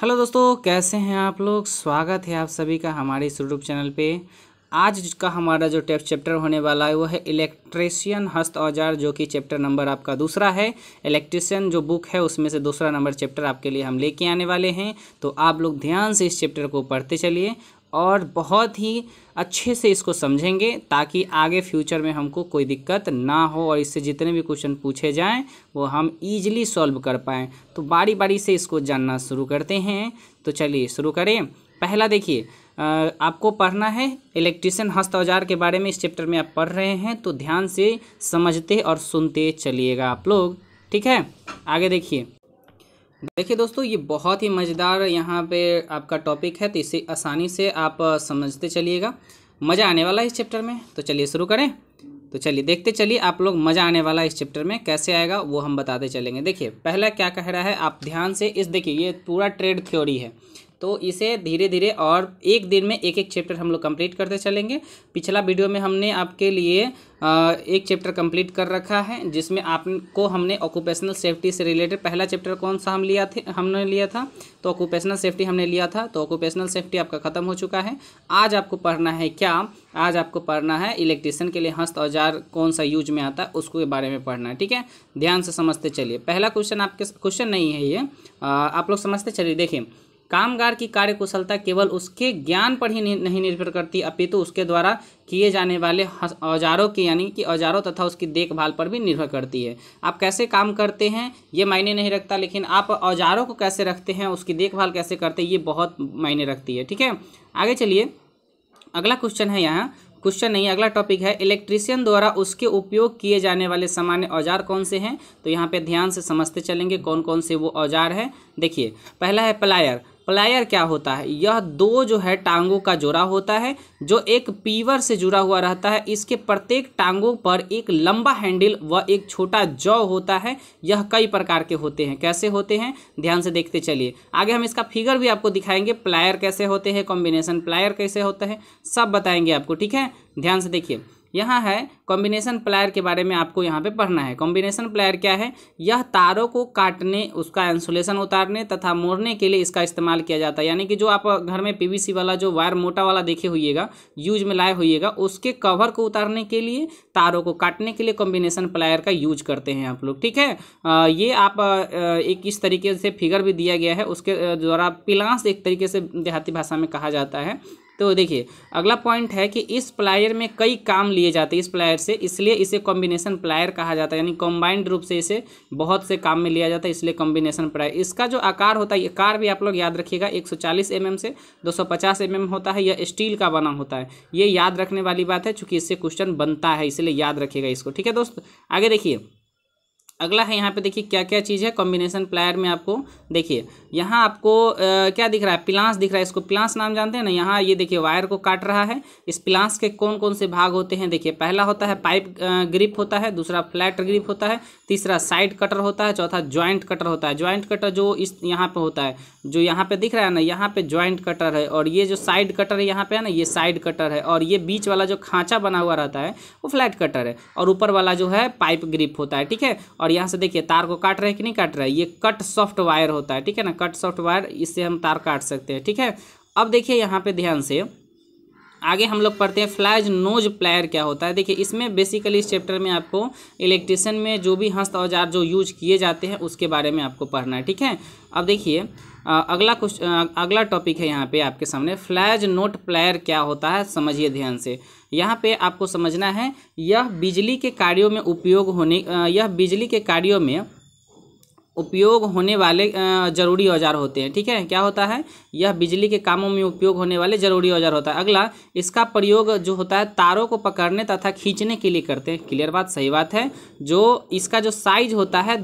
hello दोस्तों कैसे हैं आप लोग स्वागत है आप सभी का हमारे इस यूट्यूब चैनल पे आज का हमारा जो टेस्ट चैप्टर होने वाला है वो है इलेक्ट्रिशियन हस्त औजार जो कि चैप्टर नंबर आपका दूसरा है इलेक्ट्रिशियन जो बुक है उसमें से दूसरा नंबर चैप्टर आपके लिए हम लेके आने वाले हैं तो आप लोग ध्यान से इस चैप्टर को पढ़ते चलिए और बहुत ही अच्छे से इसको समझेंगे ताकि आगे फ्यूचर में हमको कोई दिक्कत ना हो और इससे जितने भी क्वेश्चन पूछे जाएं वो हम ईजिली सॉल्व कर पाएँ तो बारी बारी से इसको जानना शुरू करते हैं तो चलिए शुरू करें पहला देखिए आपको पढ़ना है इलेक्ट्रिशियन हस्त औजार के बारे में इस चैप्टर में आप पढ़ रहे हैं तो ध्यान से समझते और सुनते चलिएगा आप लोग ठीक है आगे देखिए देखिए दोस्तों ये बहुत ही मज़ेदार यहाँ पे आपका टॉपिक है तो इसे आसानी से आप समझते चलिएगा मज़ा आने वाला है इस चैप्टर में तो चलिए शुरू करें तो चलिए देखते चलिए आप लोग मज़ा आने वाला इस चैप्टर में कैसे आएगा वो हम बताते चलेंगे देखिए पहला क्या कह रहा है आप ध्यान से इस देखिए ये पूरा ट्रेड थ्योरी है तो इसे धीरे धीरे और एक दिन में एक एक चैप्टर हम लोग कंप्लीट करते चलेंगे पिछला वीडियो में हमने आपके लिए एक चैप्टर कंप्लीट कर रखा है जिसमें आपको हमने ऑक्यूपेशनल सेफ्टी से रिलेटेड पहला चैप्टर कौन सा हम लिया थे हमने लिया था तो ऑक्यूपेशनल सेफ्टी हमने लिया था तो ऑक्यूपेशनल सेफ्टी आपका ख़त्म हो चुका है आज आपको पढ़ना है क्या आज आपको पढ़ना है इलेक्ट्रिशियन के लिए हस्त औजार कौन सा यूज में आता है उसके बारे में पढ़ना है ठीक है ध्यान से समझते चलिए पहला क्वेश्चन आपके क्वेश्चन नहीं है ये आप लोग समझते चलिए देखिए कामगार की कार्यकुशलता केवल उसके ज्ञान पर ही नहीं निर्भर करती अपितु तो उसके द्वारा किए जाने वाले औजारों के यानी कि औजारों तथा उसकी देखभाल पर भी निर्भर करती है आप कैसे काम करते हैं ये मायने नहीं रखता लेकिन आप औजारों को कैसे रखते हैं उसकी देखभाल कैसे करते हैं ये बहुत मायने रखती है ठीक है आगे चलिए अगला क्वेश्चन है यहाँ क्वेश्चन नहीं अगला टॉपिक है इलेक्ट्रीशियन द्वारा उसके उपयोग किए जाने वाले सामान्य औजार कौन से हैं तो यहाँ पे ध्यान से समझते चलेंगे कौन कौन से वो औजार हैं देखिए पहला है प्लायर प्लायर क्या होता है यह दो जो है टांगों का जोड़ा होता है जो एक पीवर से जुड़ा हुआ रहता है इसके प्रत्येक टांगों पर एक लंबा हैंडल व एक छोटा जौ होता है यह कई प्रकार के होते हैं कैसे होते हैं ध्यान से देखते चलिए आगे हम इसका फिगर भी आपको दिखाएंगे प्लायर कैसे होते हैं कॉम्बिनेशन प्लायर कैसे होता है सब बताएंगे आपको ठीक है ध्यान से देखिए यहाँ है कॉम्बिनेशन प्लायर के बारे में आपको यहाँ पे पढ़ना है कॉम्बिनेशन प्लायर क्या है यह तारों को काटने उसका इंसुलेशन उतारने तथा मोड़ने के लिए इसका इस्तेमाल किया जाता है यानी कि जो आप घर में पीवीसी वाला जो वायर मोटा वाला देखे हुईगा यूज में लाए हुईगा उसके कवर को उतारने के लिए तारों को काटने के लिए कॉम्बिनेशन प्लायर का यूज करते हैं आप लोग ठीक है आ, ये आप एक इस तरीके से फिगर भी दिया गया है उसके द्वारा पिलांस एक तरीके से देहाती भाषा में कहा जाता है तो देखिए अगला पॉइंट है कि इस प्लायर में कई काम लिए जाते हैं इस प्लायर से इसलिए इसे कॉम्बिनेशन प्लायर कहा जाता है यानी कॉम्बाइंड रूप से इसे बहुत से काम में लिया जाता है इसलिए कॉम्बिनेशन प्लायर इसका जो आकार होता है आकार भी आप लोग याद रखिएगा एक सौ चालीस mm से दो सौ पचास mm होता है यह स्टील का बना होता है ये याद रखने वाली बात है चूँकि इससे क्वेश्चन बनता है इसलिए याद रखिएगा इसको ठीक है दोस्त आगे देखिए अगला है यहाँ पे देखिए क्या क्या चीज़ है कॉम्बिनेशन प्लायर में आपको देखिए यहाँ आपको आ, क्या दिख रहा है प्लांस दिख रहा है इसको प्लांस नाम जानते हैं ना यहाँ ये देखिए वायर को काट रहा है इस प्लांस के कौन कौन से भाग होते हैं देखिए पहला होता है पाइप ग्रिप होता है दूसरा फ्लैट ग्रिप होता है तीसरा साइड कटर होता है चौथा ज्वाइंट कटर होता है ज्वाइंट कटर जो इस यहाँ पर होता है जो यहाँ पर दिख रहा है ना यहाँ पर ज्वाइंट कटर है और ये जो साइड कटर है यहाँ पर है ना ये साइड कटर है और ये बीच वाला जो खाँचा बना हुआ रहता है वो फ्लैट कटर है और ऊपर वाला जो है पाइप ग्रिप होता है ठीक है और यहाँ से देखिए तार को काट रहे हैं कि नहीं काट रहा है ये कट सॉफ्ट वायर होता है ठीक है ना कट सॉफ्ट वायर इससे हम तार काट सकते हैं ठीक है अब देखिए यहाँ पे ध्यान से आगे हम लोग पढ़ते हैं फ्लैज नोज प्लायर क्या होता है देखिए इसमें बेसिकली इस चैप्टर में आपको इलेक्ट्रिशियन में जो भी हस्त औजार जो यूज किए जाते हैं उसके बारे में आपको पढ़ना है ठीक है अब देखिए अगला क्वेश्चन अगला टॉपिक है यहाँ पे आपके सामने फ्लैज नोट प्लेयर क्या होता है समझिए ध्यान से यहाँ पे आपको समझना है यह बिजली के कार्यों में उपयोग होने यह बिजली के कार्यों में उपयोग होने वाले ज़रूरी औजार होते हैं ठीक है क्या होता है यह बिजली के कामों में उपयोग होने वाले ज़रूरी औजार होता है अगला इसका प्रयोग जो होता है तारों को पकड़ने तथा खींचने के लिए करते हैं क्लियर बात सही बात है जो इसका जो साइज होता है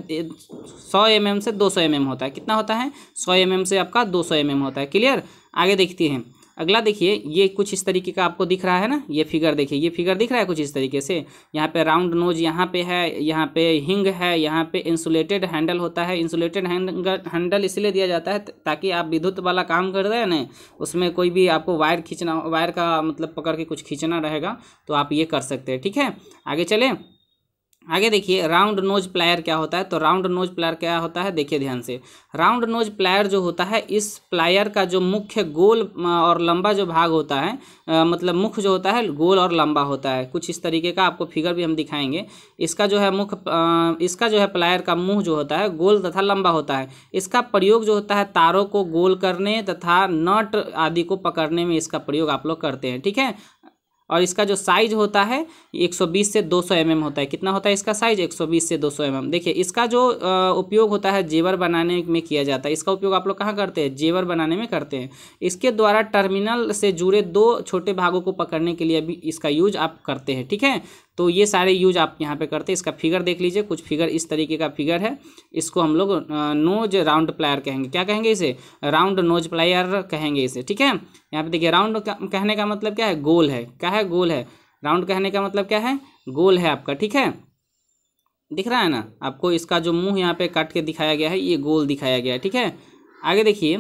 सौ एम mm से दो सौ mm होता है कितना होता है सौ एम mm से आपका दो सौ mm होता है क्लियर आगे देखती हैं अगला देखिए ये कुछ इस तरीके का आपको दिख रहा है ना ये फिगर देखिए ये फिगर दिख रहा है कुछ इस तरीके से यहाँ पे राउंड नोज यहाँ पे है यहाँ पे हिंग है यहाँ पे इंसुलेटेड हैंडल होता है इंसुलेटेड हैंडल इसलिए दिया जाता है ताकि आप विद्युत वाला काम कर रहे हैं ना उसमें कोई भी आपको वायर खींचना वायर का मतलब पकड़ के कुछ खींचना रहेगा तो आप ये कर सकते हैं ठीक है आगे चलें आगे देखिए राउंड नोज प्लायर क्या होता है तो राउंड नोज प्लायर क्या होता है देखिए ध्यान से राउंड नोज प्लायर जो होता है इस प्लायर का जो मुख्य गोल और लंबा जो भाग होता है आ, मतलब मुख्य जो होता है गोल और लंबा होता है कुछ इस तरीके का आपको फिगर भी हम दिखाएंगे इसका जो है मुख्य इसका जो है प्लायर का मुँह जो होता है गोल तथा लंबा होता है इसका प्रयोग जो होता है तारों को गोल करने तथा नट आदि को पकड़ने में इसका प्रयोग आप लोग करते हैं ठीक है और इसका जो साइज होता है 120 से 200 सौ mm होता है कितना होता है इसका साइज 120 से 200 सौ mm देखिए इसका जो उपयोग होता है जेवर बनाने में किया जाता है इसका उपयोग आप लोग कहाँ करते हैं जेवर बनाने में करते हैं इसके द्वारा टर्मिनल से जुड़े दो छोटे भागों को पकड़ने के लिए भी इसका यूज आप करते हैं ठीक है तो ये सारे यूज आप यहाँ पे करते हैं इसका फिगर देख लीजिए कुछ फिगर इस तरीके का फिगर है इसको हम लोग नोज राउंड प्लायर कहेंगे क्या कहेंगे इसे राउंड नोज प्लायर कहेंगे इसे ठीक है यहाँ पे देखिए राउंड कहने का मतलब क्या है गोल है क्या है गोल है राउंड कहने का मतलब क्या है गोल है आपका ठीक है दिख रहा है ना आपको इसका जो मुंह यहाँ पे काट के दिखाया गया है ये गोल दिखाया गया है ठीक है आगे देखिए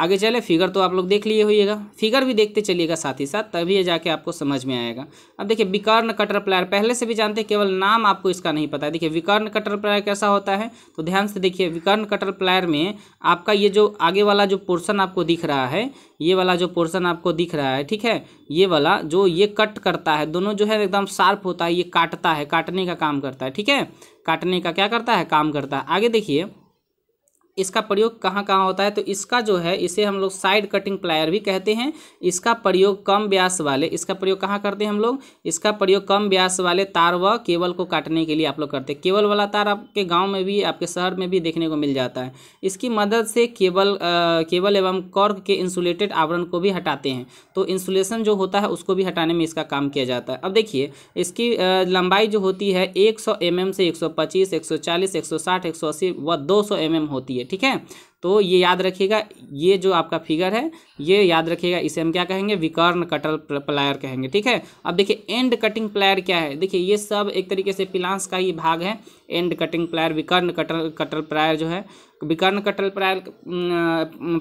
आगे चले फिगर तो आप लोग देख लिए होइएगा फिगर भी देखते चलिएगा साथ ही साथ तभी ये जाके आपको समझ में आएगा अब देखिए विकर्ण कटर प्लायर पहले से भी जानते हैं केवल नाम आपको इसका नहीं पता है देखिए विकर्ण कटर प्लायर कैसा होता है तो ध्यान से देखिए विकर्ण कटर प्लायर में आपका ये जो आगे वाला जो पोर्सन आपको दिख रहा है ये वाला जो पोर्सन आपको दिख रहा है ठीक है ये वाला जो ये कट करता है दोनों जो है एकदम शार्प होता है ये काटता है काटने का काम करता है ठीक है काटने का क्या करता है काम करता है आगे देखिए इसका प्रयोग कहाँ कहाँ होता है तो इसका जो है इसे हम लोग साइड कटिंग प्लायर भी कहते हैं इसका प्रयोग कम व्यास वाले इसका प्रयोग कहाँ करते हैं हम लोग इसका प्रयोग कम व्यास वाले तार व केबल को काटने के लिए आप लोग करते हैं केबल वाला तार आपके गांव में भी आपके शहर में भी देखने को मिल जाता है इसकी मदद से केबल केबल एवं कॉर्क के इंसुलेटेड आवरण को भी हटाते हैं तो इंसुलेशन जो होता है उसको भी हटाने में इसका काम किया जाता है अब देखिए इसकी लंबाई जो होती है एक सौ से एक सौ पच्चीस एक सौ चालीस एक सौ साठ एक सौ अस्सी व दो सौ होती है चाहिए ठीक है तो ये याद रखिएगा ये जो आपका फिगर है ये याद रखिएगा इसे हम क्या कहेंगे विकर्ण कटर प्लायर कहेंगे ठीक है अब देखिए एंड कटिंग प्लायर क्या है देखिए ये सब एक तरीके से पिलांस का ही भाग है एंड कटिंग प्लायर विकर्ण कटर कटर प्लायर जो है विकर्ण कटर प्लायर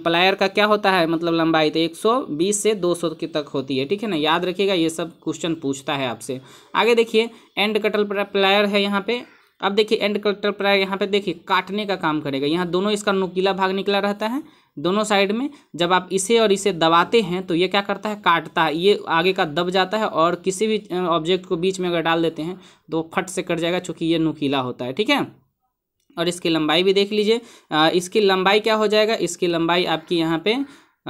प्लायर का क्या होता है मतलब लंबाई तो 120 से 200 सौ तक होती है ठीक है ना याद रखिएगा ये सब क्वेश्चन पूछता है आपसे आगे देखिए एंड कटर प्लायर है यहाँ पे अब देखिए एंड कलेक्टर प्रायर यहाँ पे देखिए काटने का काम करेगा यहाँ दोनों इसका नुकीला भाग निकला रहता है दोनों साइड में जब आप इसे और इसे दबाते हैं तो ये क्या करता है काटता है ये आगे का दब जाता है और किसी भी ऑब्जेक्ट को बीच में अगर डाल देते हैं तो फट से कट जाएगा चूँकि ये नुकीला होता है ठीक है और इसकी लंबाई भी देख लीजिए इसकी लंबाई क्या हो जाएगा इसकी लंबाई आपकी यहाँ पे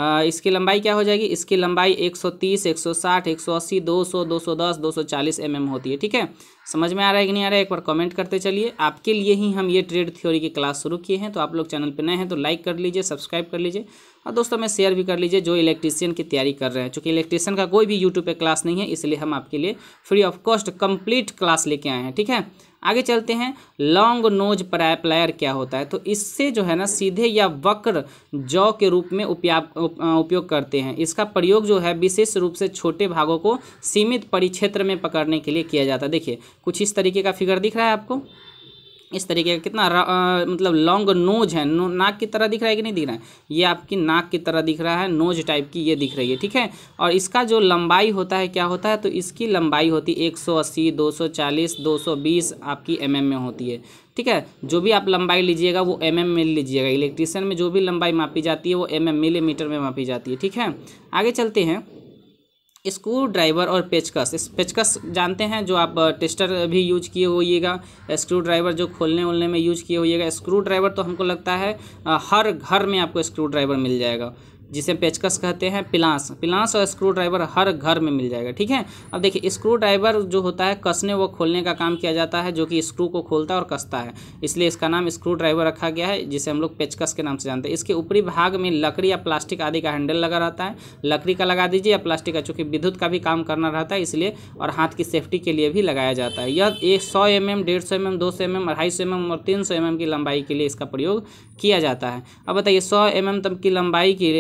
इसकी लंबाई क्या हो जाएगी इसकी लंबाई 130, 160, 180, 200, 210, 240 एमएम mm होती है ठीक है समझ में आ रहा है कि नहीं आ रहा है एक बार कमेंट करते चलिए आपके लिए ही हम ये ट्रेड थ्योरी की क्लास शुरू किए हैं तो आप लोग चैनल पर नए हैं तो लाइक कर लीजिए सब्सक्राइब कर लीजिए और हाँ दोस्तों में शेयर भी कर लीजिए जो इलेक्ट्रीशियन की तैयारी कर रहे हैं चूँकि इलेक्ट्रीशियन का कोई भी यूट्यूब पर क्लास नहीं है इसलिए हम आपके लिए free of cost complete class लेके आए हैं ठीक है आगे चलते हैं लॉन्ग नोज प्लायर क्या होता है तो इससे जो है ना सीधे या वक्र जौ के रूप में उपया उपयोग करते हैं इसका प्रयोग जो है विशेष रूप से छोटे भागों को सीमित परिक्षेत्र में पकड़ने के लिए किया जाता है देखिए कुछ इस तरीके का फिगर दिख रहा है आपको इस तरीके का कितना आ, मतलब लॉन्ग नोज है नो, नाक की तरह दिख रहा है कि नहीं दिख रहा है ये आपकी नाक की तरह दिख रहा है नोज टाइप की ये दिख रही है ठीक है और इसका जो लंबाई होता है क्या होता है तो इसकी लंबाई होती है एक सौ सौ अस्सी दो चालीस दो सौ बीस आपकी एम mm में होती है ठीक है जो भी आप लंबाई लीजिएगा वो एम mm में लीजिएगा इलेक्ट्रीशियन में जो भी लंबाई मापी जाती है वो एम mm मिलीमीटर में मापी जाती है ठीक है आगे चलते हैं स्क्रू ड्राइवर और पेचकस इस पेचकस जानते हैं जो आप टेस्टर भी यूज किए होइएगा स्क्रू ड्राइवर जो खोलने वोलने में यूज किए होइएगा स्क्रू ड्राइवर तो हमको लगता है हर घर में आपको स्क्रू ड्राइवर मिल जाएगा जिसे पेचकस कहते हैं पिलांस पिलांस और स्क्रू ड्राइवर हर घर में मिल जाएगा ठीक है अब देखिए स्क्रू ड्राइवर जो होता है कसने व खोलने का काम किया जाता है जो कि स्क्रू को खोलता और कसता है इसलिए इसका नाम स्क्रू ड्राइवर रखा गया है जिसे हम लोग पेचकस के नाम से जानते हैं इसके ऊपरी भाग में लकड़ी या प्लास्टिक आदि का हैंडल लगा रहता है लकड़ी का लगा दीजिए या प्लास्टिक का चूँकि विद्युत का भी काम करना रहता है इसलिए और हाथ की सेफ्टी के लिए भी लगाया जाता है यह एक सौ एम एम डेढ़ सौ एम एम दो सौ एम एम अढ़ाई सौ एम एम और तीन सौ एम एम की लंबाई के लिए इसका प्रयोग किया जाता है अब बताइए सौ एम mm तक की लंबाई की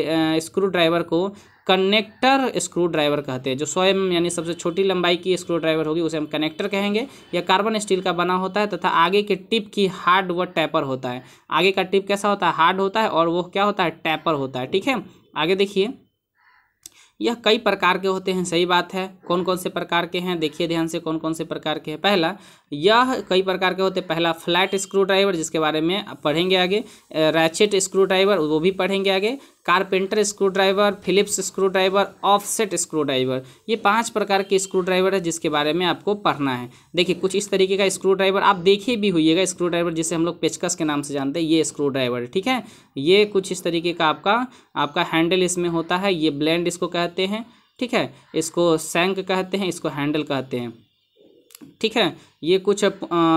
स्क्रू ड्राइवर को कनेक्टर स्क्रू ड्राइवर कहते हैं जो सौ एम यानी सबसे छोटी लंबाई की स्क्रू ड्राइवर होगी उसे हम कनेक्टर कहेंगे यह कार्बन स्टील का बना होता है तथा आगे के टिप की हार्ड व टैपर होता है आगे का टिप कैसा होता है हार्ड होता है और वो क्या होता है टैपर होता है ठीक है आगे देखिए यह कई प्रकार के होते हैं सही बात है कौन कौन से प्रकार के हैं देखिए ध्यान से कौन कौन से प्रकार के हैं पहला यह कई प्रकार के होते पहला फ्लैट स्क्रू ड्राइवर जिसके बारे में पढ़ेंगे आगे रैचेट स्क्रू ड्राइवर वो भी पढ़ेंगे आगे carpenter screwdriver Phillips screwdriver offset screwdriver ये पांच प्रकार के स्क्रू ड्राइवर है जिसके बारे में आपको पढ़ना है देखिए कुछ इस तरीके का स्क्रू ड्राइवर आप देखिए भी हुईगा स्क्रू ड्राइवर जिसे हम लोग पेचकस के नाम से जानते हैं ये स्क्रू ड्राइवर ठीक है ये कुछ इस तरीके का आपका आपका हैंडल इसमें होता है ये ब्लैंड इसको कहते हैं ठीक है इसको सैंक कहते हैं इसको हैंडल कहते हैं ठीक है ये कुछ आ,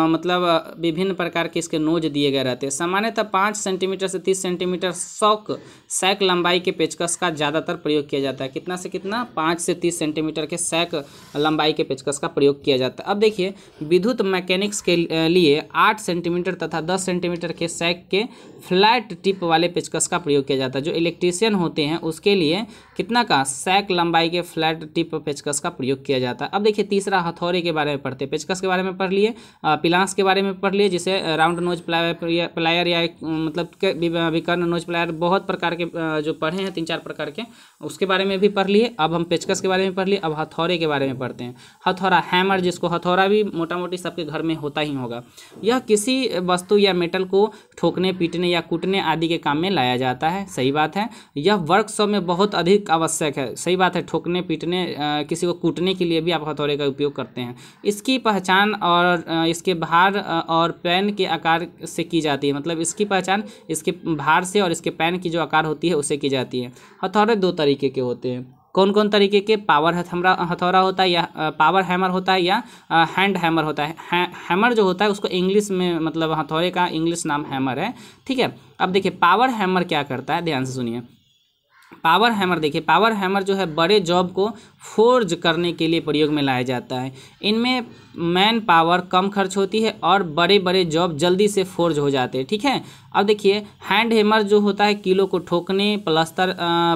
मतलब विभिन्न प्रकार के इसके नोज दिए गए रहते हैं सामान्यतः पाँच सेंटीमीटर से तीस सेंटीमीटर सौक सैक लंबाई के पेचकस का ज़्यादातर प्रयोग किया जाता है कितना से कितना पाँच से तीस सेंटीमीटर के सैक लंबाई के पेचकस का प्रयोग किया जाता है अब देखिए विद्युत मैकेनिक्स के लिए आठ सेंटीमीटर तथा दस सेंटीमीटर के सैक के फ्लैट टिप वाले पेचकस का प्रयोग किया जाता है जो इलेक्ट्रीशियन होते हैं उसके लिए कितना का सैक लंबाई के फ्लैट टिप पेचकस का प्रयोग किया जाता है अब देखिए तीसरा हथौड़े के बारे में पढ़ते पेचकस के बारे में में पढ़ लिए पिलांस के बारे में पढ़ लिए जिसे राउंड नोज प्लायर प्लायर या मतलब विकर्ण नोज प्लायर बहुत प्रकार के जो पढ़े हैं तीन चार प्रकार के उसके बारे में भी पढ़ लिए अब हम पेचकस के बारे में पढ़ लिए अब हथौरे के बारे में पढ़ते हैं हथौरा हैमर जिसको हथौड़ा भी मोटा मोटी सबके घर में होता ही होगा यह किसी वस्तु या मेटल को ठोकने पीटने या कूटने आदि के काम में लाया जाता है सही बात है यह वर्कशॉप में बहुत अधिक आवश्यक है सही बात है ठोकने पीटने किसी को कूटने के लिए भी आप हथौड़े का उपयोग करते हैं इसकी पहचान और इसके भार और पैन के आकार से की जाती है मतलब इसकी पहचान इसके भार से और इसके पैन की जो आकार होती है उसे की जाती है हथौड़े दो तरीके के होते हैं कौन कौन तरीके के पावर हथमरा हथौड़ा होता है या पावर हैमर होता है या हैंड हैमर होता है है हाँ, हैमर जो होता है उसको इंग्लिश में मतलब हथौड़े का इंग्लिश नाम हैमर है ठीक है अब देखिए पावर हैमर क्या करता है ध्यान से सुनिए पावर हैमर देखिए पावर हैमर जो है बड़े जॉब को फोर्ज करने के लिए प्रयोग में लाया जाता है इनमें मैन पावर कम खर्च होती है और बड़े बड़े जॉब जल्दी से फोर्ज हो जाते हैं ठीक है अब देखिए हैंड हेमर जो होता है कीलों को ठोकने प्लस्तर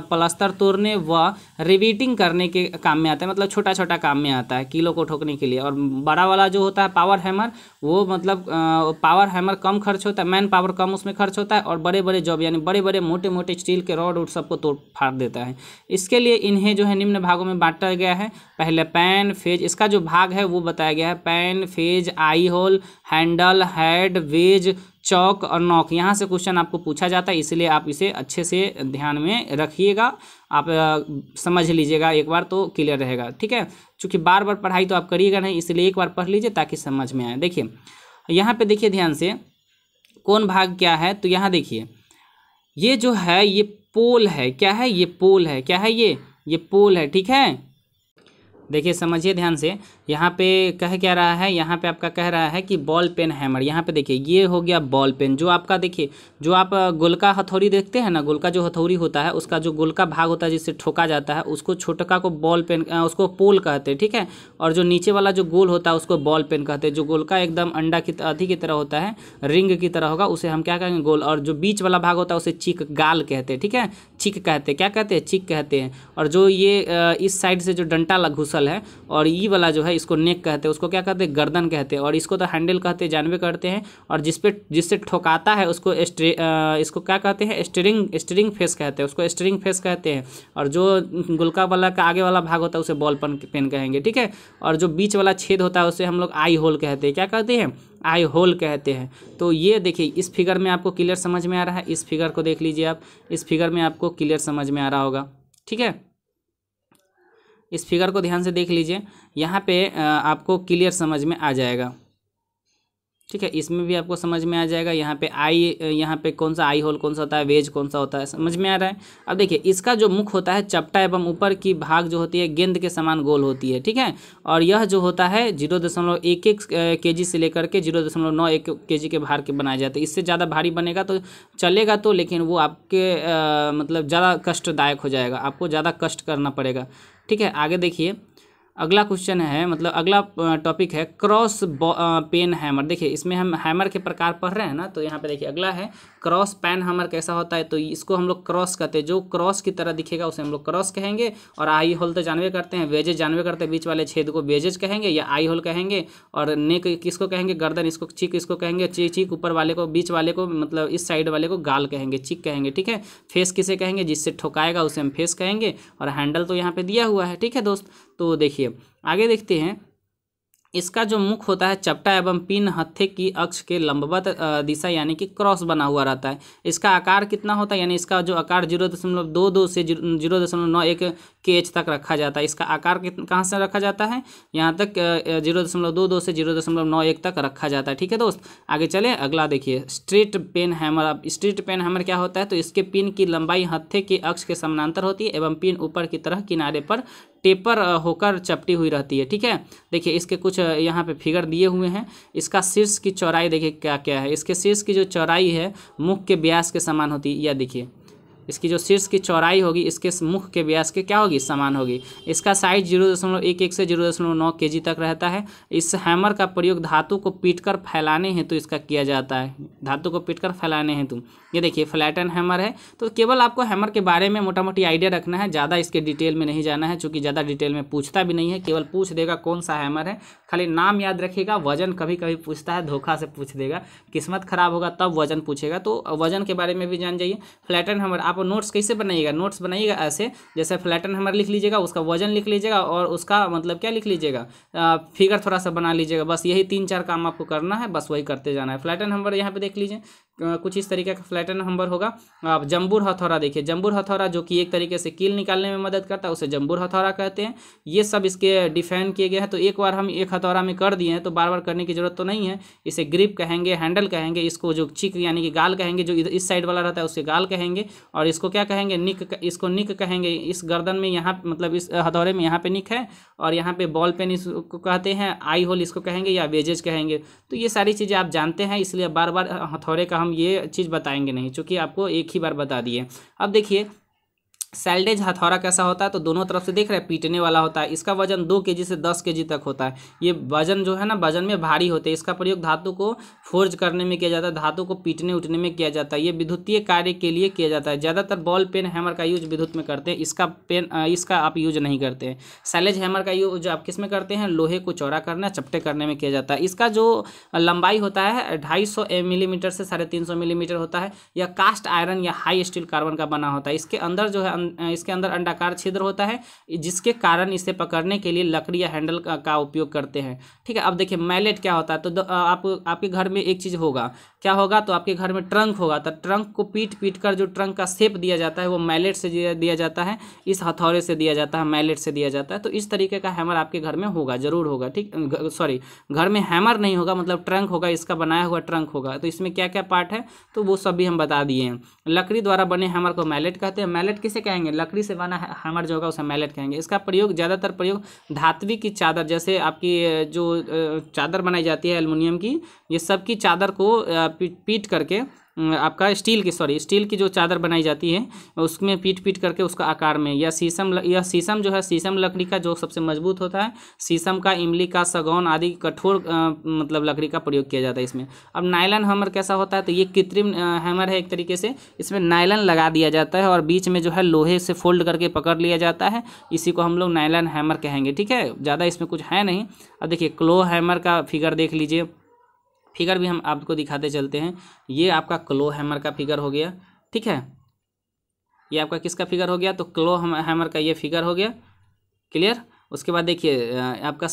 प्लस्तर तोड़ने व रिवीटिंग करने के काम में आता है मतलब छोटा छोटा काम में आता है कीलों को ठोकने के लिए और बड़ा वाला जो होता है पावर हैमर वो मतलब आ, पावर हैमर कम खर्च होता है मैन पावर कम उसमें खर्च होता है और बड़े बड़े जॉब यानी बड़े बड़े मोटे मोटे स्टील के रॉड उड सबको तोड़ फाड़ देता है इसके लिए इन्हें जो है निम्न भागों में बांटा गया है पहले पैन फेज इसका जो भाग है वो बताया गया है pein face eye hole handle head wedge cheek और नॉक यहाँ से क्वेश्चन आपको पूछा जाता है इसलिए आप इसे अच्छे से ध्यान में रखिएगा आप समझ लीजिएगा एक बार तो क्लियर रहेगा ठीक है चूँकि बार बार पढ़ाई तो आप करिएगा नहीं इसलिए एक बार पढ़ लीजिए ताकि समझ में आए देखिए यहाँ पे देखिए ध्यान से कौन भाग क्या है तो यहाँ देखिए ये जो है ये पोल है क्या है ये पोल है क्या है ये ये पोल है ठीक है देखिए समझिए ध्यान से यहाँ पे कह क्या रहा है यहाँ पे आपका कह रहा है कि बॉल पेन हैमर यहाँ पे देखिए ये हो गया बॉल पेन जो आपका देखिए जो आप गोलका हथौड़ी देखते हैं ना गोलका जो हथौड़ी होता है उसका जो गोलका भाग होता है जिससे ठोका जाता है उसको छोटका को बॉल पेन उसको पोल कहते हैं ठीक है और जो नीचे वाला जो गोल होता है उसको बॉल पेन कहते हैं जो गोलका एकदम अंडा की अथी की तरह होता है रिंग की तरह होगा उसे हम क्या कहेंगे गोल और जो बीच वाला भाग होता है उसे चिक गाल कहते हैं ठीक है चिक कहते हैं क्या कहते हैं चिक कहते हैं और जो ये इस साइड से जो डंटा लघुस मसल है और ई वाला जो है इसको नेक कहते हैं उसको क्या कहते हैं गर्दन कहते हैं और इसको तो हैंडल कहते हैं जानवे करते हैं और जिसपे जिससे ठोकाता है उसको इसको क्या कहते हैं स्टेरिंग स्टरिंग फेस कहते हैं उसको स्टेरिंग फेस कहते हैं और जो गुलका वाला का आगे वाला भाग होता है उसे बॉल पन पेन कहेंगे ठीक है और जो बीच वाला छेद होता है उसे हम लोग आई होल कहते हैं क्या कहते हैं आई होल कहते हैं तो ये देखिए इस फिगर में आपको क्लियर समझ में आ रहा है इस फिगर को देख लीजिए आप इस फिगर में आपको क्लियर समझ में आ रहा होगा ठीक है इस फिगर को ध्यान से देख लीजिए यहाँ पे आपको क्लियर समझ में आ जाएगा ठीक है इसमें भी आपको समझ में आ जाएगा यहाँ पे आई यहाँ पे कौन सा आई होल कौन सा होता है वेज कौन सा होता है समझ में आ रहा है अब देखिए इसका जो मुख होता है चपटा एवं ऊपर की भाग जो होती है गेंद के समान गोल होती है ठीक है और यह जो होता है जीरो दशमलव एक एक के जी से लेकर के जीरो दशमलव नौ एक के जी के भार के बनाए जाते हैं इससे ज़्यादा भारी बनेगा तो चलेगा तो लेकिन वो आपके आ, मतलब ज़्यादा कष्टदायक हो जाएगा आपको ज़्यादा कष्ट करना पड़ेगा ठीक है आगे देखिए अगला क्वेश्चन है मतलब अगला टॉपिक है क्रॉस पेन हैमर देखिए इसमें हम हैमर के प्रकार पढ़ रहे हैं ना तो यहाँ पे देखिए अगला है क्रॉस पेन हैमर कैसा होता है तो इसको हम लोग क्रॉस कहते हैं जो क्रॉस की तरह दिखेगा उसे हम लोग क्रॉस कहेंगे और आई होल तो जानवे करते हैं वेजेज जानवे करते हैं बीच वाले छेद को वेजेज कहेंगे या आई होल कहेंगे और नेक किसको कहेंगे गर्दन इसको चिक इसको कहेंगे ची चीक ऊपर वाले को बीच वाले को मतलब इस साइड वाले को गाल कहेंगे चिक कहेंगे ठीक है फेस किसे कहेंगे जिससे ठोकाएगा उसे हम फेस कहेंगे और हैंडल तो यहाँ पर दिया हुआ है ठीक है दोस्त तो देखिए आगे देखते हैं इसका जो मुख होता है चपटा एवं पिन हत्थे की अक्ष के लंबवत दिशा यानी कि क्रॉस बना हुआ रहता है इसका आकार कितना होता है यानी इसका जो आकार जीरो दशमलव दो दो से जीरो दशमलव नौ एक के एच तक रखा जाता है इसका आकार कहाँ से रखा जाता है यहाँ तक जीरो दशमलव दो दो से जीरो दशमलव नौ एक तक रखा जाता है ठीक है दोस्त आगे चले अगला देखिए स्ट्रीट पेन हैमर अब स्ट्रीट पेन हैमर क्या होता है तो इसके पिन की लंबाई हत्थे के अक्ष के समानांतर होती है एवं पिन ऊपर की तरह किनारे पर टेपर होकर चपटी हुई रहती है ठीक है देखिए इसके कुछ यहाँ पे फिगर दिए हुए हैं इसका शीर्ष की चौड़ाई देखिए क्या क्या है इसके शीर्ष की जो चौड़ाई है मुख के ब्यास के समान होती है यह देखिए इसकी जो शीर्ष की चौड़ाई होगी इसके मुख के ब्यास के क्या होगी समान होगी इसका साइज जीरो दशमलव एक एक से जीरो दशमलव नौ के जी तक रहता है इस हैमर का प्रयोग धातु को पीटकर फैलाने हेतु इसका किया जाता है धातु को पीटकर फैलाने हेतु ये देखिए फ्लैट एंड हैमर है तो केवल आपको हैमर के बारे में मोटा मोटी आइडिया रखना है ज़्यादा इसके डिटेल में नहीं जाना है चूँकि ज़्यादा डिटेल में पूछता भी नहीं है केवल पूछ देगा कौन सा हैमर है खाली नाम याद रखेगा वजन कभी कभी पूछता है धोखा से पूछ देगा किस्मत खराब होगा तब वजन पूछेगा तो वजन के बारे में भी जान जाइए एंड हैमर आप नोट्स कैसे बनाइएगा नोट्स बनाइएगा ऐसे जैसे फ्लैट एंड हैमर लिख लीजिएगा उसका वजन लिख लीजिएगा और उसका मतलब क्या लिख लीजिएगा फिगर थोड़ा सा बना लीजिएगा बस यही तीन चार काम आपको करना है बस वही करते जाना है फ्लैट एंड हैमर यहाँ पर देख लीजिए कुछ इस तरीके का फ्लैटन नंबर होगा आप जम्बूर हथौरा देखिए जम्बूर हथौरा जो कि एक तरीके से कील निकालने में मदद करता है उसे जम्बूर हथौरा कहते हैं ये सब इसके डिफाइन किए गए हैं तो एक बार हम एक हथौरा में कर दिए हैं तो बार बार करने की जरूरत तो नहीं है इसे ग्रिप कहेंगे हैंडल कहेंगे इसको जो चिक यानी कि गाल कहेंगे जो इस साइड वाला रहता है उसे गाल कहेंगे और इसको क्या कहेंगे निक इसको निक कहेंगे इस गर्दन में यहाँ मतलब इस हथौरे में यहाँ पर निक है और यहाँ पर बॉल पेन इसको कहते हैं आई होल इसको कहेंगे या वेजेज कहेंगे तो ये सारी चीज़ें आप जानते हैं इसलिए बार बार हथौरे का हम ये चीज़ बताएंगे नहीं चूँकि आपको एक ही बार बता दिए अब देखिए सैल्डेज हथौरा कैसा होता है तो दोनों तरफ से देख रहे हैं पीटने वाला होता है इसका वजन दो के से दस के तक होता है ये वजन जो है ना वजन में भारी होते हैं इसका प्रयोग धातु को फोर्ज करने में किया जाता है धातु को पीटने उठने में किया जाता है ये विद्युतीय कार्य के लिए किया जाता है ज़्यादातर बॉल पेन हैमर का यूज विद्युत में करते हैं इसका पेन इसका आप यूज नहीं करते हैं सैलेज हैमर का यूज आप किस में करते हैं लोहे को चौड़ा करना चपटे करने में किया जाता है इसका जो लंबाई होता है ढाई सौ मिलीमीटर से साढ़े तीन सौ मिलीमीटर होता है यह कास्ट आयरन या हाई स्टील कार्बन का बना होता है इसके अंदर जो है अं, इसके अंदर अंडाकार छिद्र होता है जिसके कारण इसे पकड़ने के लिए लकड़ी या हैंडल का, का उपयोग करते हैं ठीक है अब देखिए मैलेट क्या होता है तो आप आपके घर में एक चीज़ होगा क्या होगा तो आपके घर में ट्रंक होगा तो ट्रंक को पीट पीट कर जो ट्रंक का सेप दिया जाता है वो मैलेट से दिया जाता है इस हथौरे से दिया जाता है मैलेट से दिया जाता है तो इस तरीके का हैमर आपके घर में होगा जरूर होगा ठीक सॉरी घर में हैमर नहीं होगा मतलब ट्रंक होगा इसका बनाया हुआ ट्रंक होगा तो इसमें क्या क्या पार्ट है तो वो सब भी हम बता दिए हैं लकड़ी द्वारा बने हैमर को मैलेट कहते हैं मैलेट किसे कहेंगे लकड़ी से बना हैमर जो होगा उसे मैलेट कहेंगे इसका प्रयोग ज़्यादातर प्रयोग धातवी की चादर जैसे आपकी जो चादर बनाई जाती है एलमिनियम की ये सब की चादर को पीट करके आपका स्टील की सॉरी स्टील की जो चादर बनाई जाती है उसमें पीट पीट करके उसका आकार में या शीशम या शीशम जो है शीशम लकड़ी का जो सबसे मजबूत होता है शीशम का इमली का सगौन आदि कठोर मतलब लकड़ी का प्रयोग किया जाता है इसमें अब नायलन हैमर कैसा होता है तो ये कृत्रिम हैमर है एक तरीके से इसमें नायलन लगा दिया जाता है और बीच में जो है लोहे से फोल्ड करके पकड़ लिया जाता है इसी को हम लोग नायलन हैमर कहेंगे ठीक है ज़्यादा इसमें कुछ है नहीं अब देखिए क्लो हैमर का फिगर देख लीजिए फिगर भी हम आपको दिखाते चलते हैं ये आपका क्लो हैमर का फिगर हो गया ठीक है ये आपका किसका फिगर हो गया तो क्लो हैमर का ये फिगर हो गया क्लियर उसके बाद देखिए आपका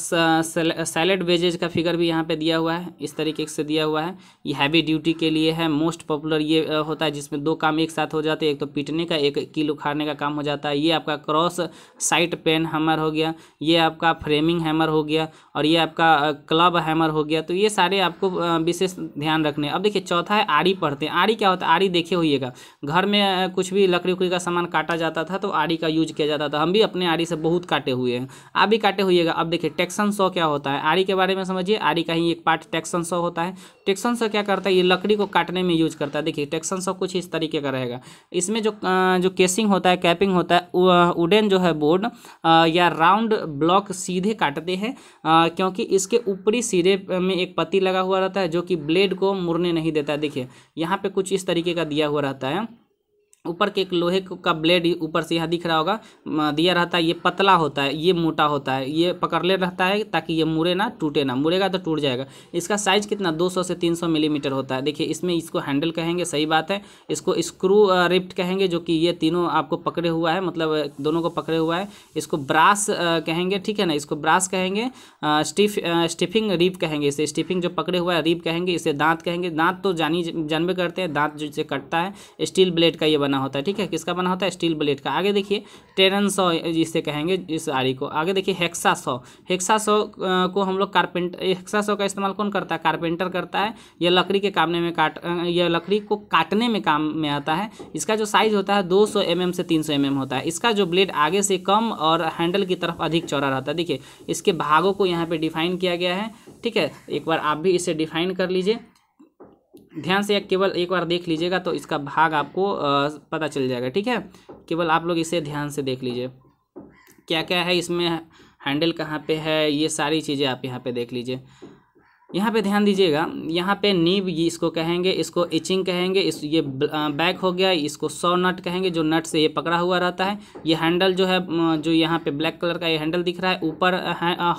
सैलेड वेजेज का फिगर भी यहाँ पे दिया हुआ है इस तरीके से दिया हुआ है ये हैवी ड्यूटी के लिए है मोस्ट पॉपुलर ये होता है जिसमें दो काम एक साथ हो जाते हैं एक तो पीटने का एक कील उखाड़ने का काम हो जाता है ये आपका क्रॉस साइट पेन हैमर हो गया ये आपका फ्रेमिंग हैमर हो गया और ये आपका क्लब हैमर हो गया तो ये सारे आपको विशेष ध्यान रखने अब देखिए चौथा है आड़ी पढ़ते हैं आड़ी क्या होता है आड़ी देखे हुईगा घर में कुछ भी लकड़ी उकड़ी का सामान काटा जाता था तो आड़ी का यूज किया जाता था हम भी अपने आड़ी से बहुत काटे हुए हैं आप भी काटे हुईगा अब देखिए टेक्सन सौ क्या होता है आरी के बारे में समझिए आरी का ही एक पार्ट टेक्सन सौ होता है टेक्सन सौ क्या करता है ये लकड़ी को काटने में यूज करता है देखिए टेक्सन सॉ कुछ इस तरीके का रहेगा इसमें जो जो केसिंग होता है कैपिंग होता है वुडन जो है बोर्ड या राउंड ब्लॉक सीधे काटते हैं क्योंकि इसके ऊपरी सिरे में एक पत्ती लगा हुआ रहता है जो कि ब्लेड को मुड़ने नहीं देता देखिए यहाँ पे कुछ इस तरीके का दिया हुआ रहता है ऊपर के एक लोहे का ब्लेड ऊपर से यहाँ दिख रहा होगा दिया रहता है ये पतला होता है ये मोटा होता है ये पकड़ ले रहता है ताकि ये मुड़े ना टूटे ना मुड़ेगा तो टूट जाएगा इसका साइज़ कितना 200 से 300 मिलीमीटर होता है देखिए इसमें इसको हैंडल कहेंगे सही बात है इसको स्क्रू रिप्ट कहेंगे जो कि ये तीनों आपको पकड़े हुआ है मतलब दोनों को पकड़े हुआ है इसको ब्रास कहेंगे ठीक है ना इसको ब्रास कहेंगे स्टिफ स्टिफिंग रिप कहेंगे इसे स्टिफिंग जो पकड़े हुआ है रिप कहेंगे इसे दांत कहेंगे दांत तो जानी जानवे करते हैं दांत जिससे कटता है स्टील ब्लेड का ये बना बना होता है ठीक है किसका बना होता है स्टील ब्लेड का आगे देखिए टेरन सौ जिसे कहेंगे इस आरी को आगे देखिए हेक्सा सौ हेक्सा सौ को हम लोग कारपेंट हेक्सा सौ का इस्तेमाल कौन करता है कारपेंटर करता है यह लकड़ी के कामने में काट यह लकड़ी को काटने में काम में आता है इसका जो साइज होता है दो सौ से तीन सौ mm होता है इसका जो ब्लेड आगे से कम और हैंडल की तरफ अधिक चौड़ा रहता है देखिए इसके भागों को यहाँ पर डिफाइन किया गया है ठीक है एक बार आप भी इसे डिफाइन कर लीजिए ध्यान से केवल एक बार देख लीजिएगा तो इसका भाग आपको पता चल जाएगा ठीक है केवल आप लोग इसे ध्यान से देख लीजिए क्या क्या है इसमें हैंडल कहाँ पे है ये सारी चीज़ें आप यहाँ पे देख लीजिए यहाँ पे ध्यान दीजिएगा यहाँ पे नीब ये इसको कहेंगे इसको इचिंग कहेंगे इस ये बैक हो गया इसको सौ नट कहेंगे जो नट से ये पकड़ा हुआ रहता है ये हैंडल जो है जो यहाँ पे ब्लैक कलर का ये हैंडल दिख रहा है ऊपर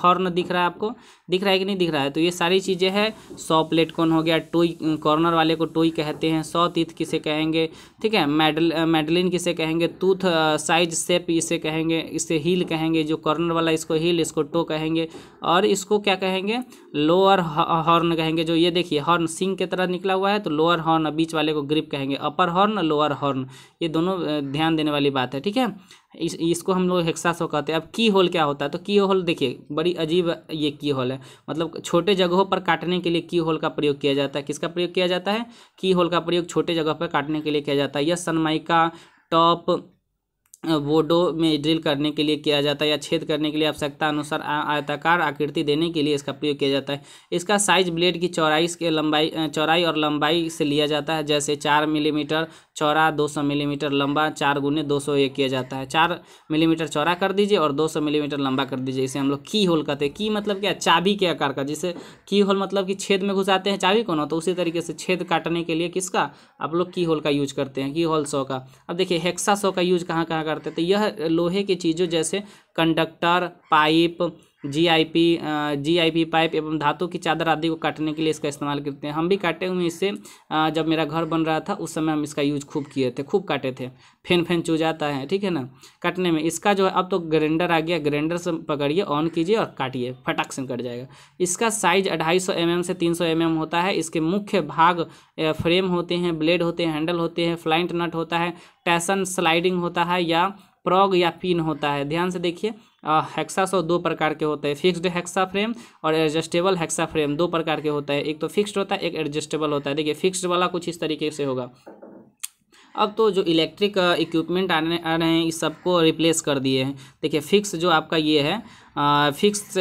हॉर्न दिख रहा है आपको दिख रहा है कि नहीं दिख रहा है तो ये सारी चीज़ें हैं सौ प्लेट कौन हो गया टोई कॉर्नर वाले को टोई कहते हैं सौ तीथ किसे कहेंगे ठीक है मेडल मेडलिन किसे कहेंगे टूथ साइज सेप इसे कहेंगे इसे हील कहेंगे जो कॉर्नर वाला इसको हील इसको टो कहेंगे और इसको क्या कहेंगे लोअर हॉर्न कहेंगे जो ये देखिए हॉर्न सिंह की तरह निकला हुआ है तो लोअर हॉर्न बीच वाले को ग्रिप कहेंगे अपर हॉर्न लोअर हॉर्न ये दोनों ध्यान देने वाली बात है ठीक है इस इसको हम लोग हेक्सासो कहते हैं अब की होल क्या होता है तो की होल देखिए बड़ी अजीब ये की होल है मतलब छोटे जगहों पर काटने के लिए की होल का प्रयोग किया जाता है किसका प्रयोग किया जाता है की होल का प्रयोग छोटे जगह पर काटने के लिए किया जाता है यह सनमाइका टॉप बोडो में ड्रिल करने के लिए किया जाता है या छेद करने के लिए आवश्यकता अनुसार आयताकार आकृति देने के लिए इसका प्रयोग किया जाता है इसका साइज ब्लेड की चौराई के लंबाई चौराई और लंबाई से लिया जाता है जैसे चार मिलीमीटर दो 200 मिलीमीटर लंबा चार गुने दो किया जाता है चार मिलीमीटर चौरा कर दीजिए और 200 मिलीमीटर लंबा कर दीजिए इसे हम लोग की होल कहते हैं की मतलब क्या चाबी के आकार का जिसे की होल मतलब कि छेद में घुसाते हैं चाबी को ना तो उसी तरीके से छेद काटने के लिए किसका आप लोग की होल का यूज करते हैं की होल सौ का अब देखिए हेक्सा सौ का यूज कहाँ कहाँ करते हैं तो यह लोहे की चीज़ों जैसे conductor pipe GIP GIP pipe एवं धातु की चादर आदि को काटने के लिए इसका इस्तेमाल करते हैं हम भी काटे हुए इससे जब मेरा घर बन रहा था उस समय हम इसका यूज खूब किए थे खूब काटे थे फेन फेन चू जाता है ठीक है ना काटने में इसका जो है अब तो ग्रेंडर आ गया ग्रेंडर से पकड़िए ऑन कीजिए और काटिए फटाक से कट जाएगा इसका साइज अढ़ाई सौ एम एम से तीन सौ एम एम होता है इसके मुख्य भाग फ्रेम होते हैं ब्लेड होते हैं हैंडल होते हैं फ्लाइंट नट होता है टैसन स्लाइडिंग होता है या प्रॉग या पिन होता है ध्यान से देखिए हेक्सा सो दो प्रकार के होते हैं फिक्स्ड हेक्सा फ्रेम और एडजस्टेबल हेक्सा फ्रेम दो प्रकार के तो होता है एक तो फिक्स्ड होता है एक एडजस्टेबल होता है देखिए फिक्स्ड वाला कुछ इस तरीके से होगा अब तो जो इलेक्ट्रिक इक्विपमेंट आने आ रहे हैं इस सबको रिप्लेस कर दिए हैं देखिए फिक्स जो आपका ये है फिक्स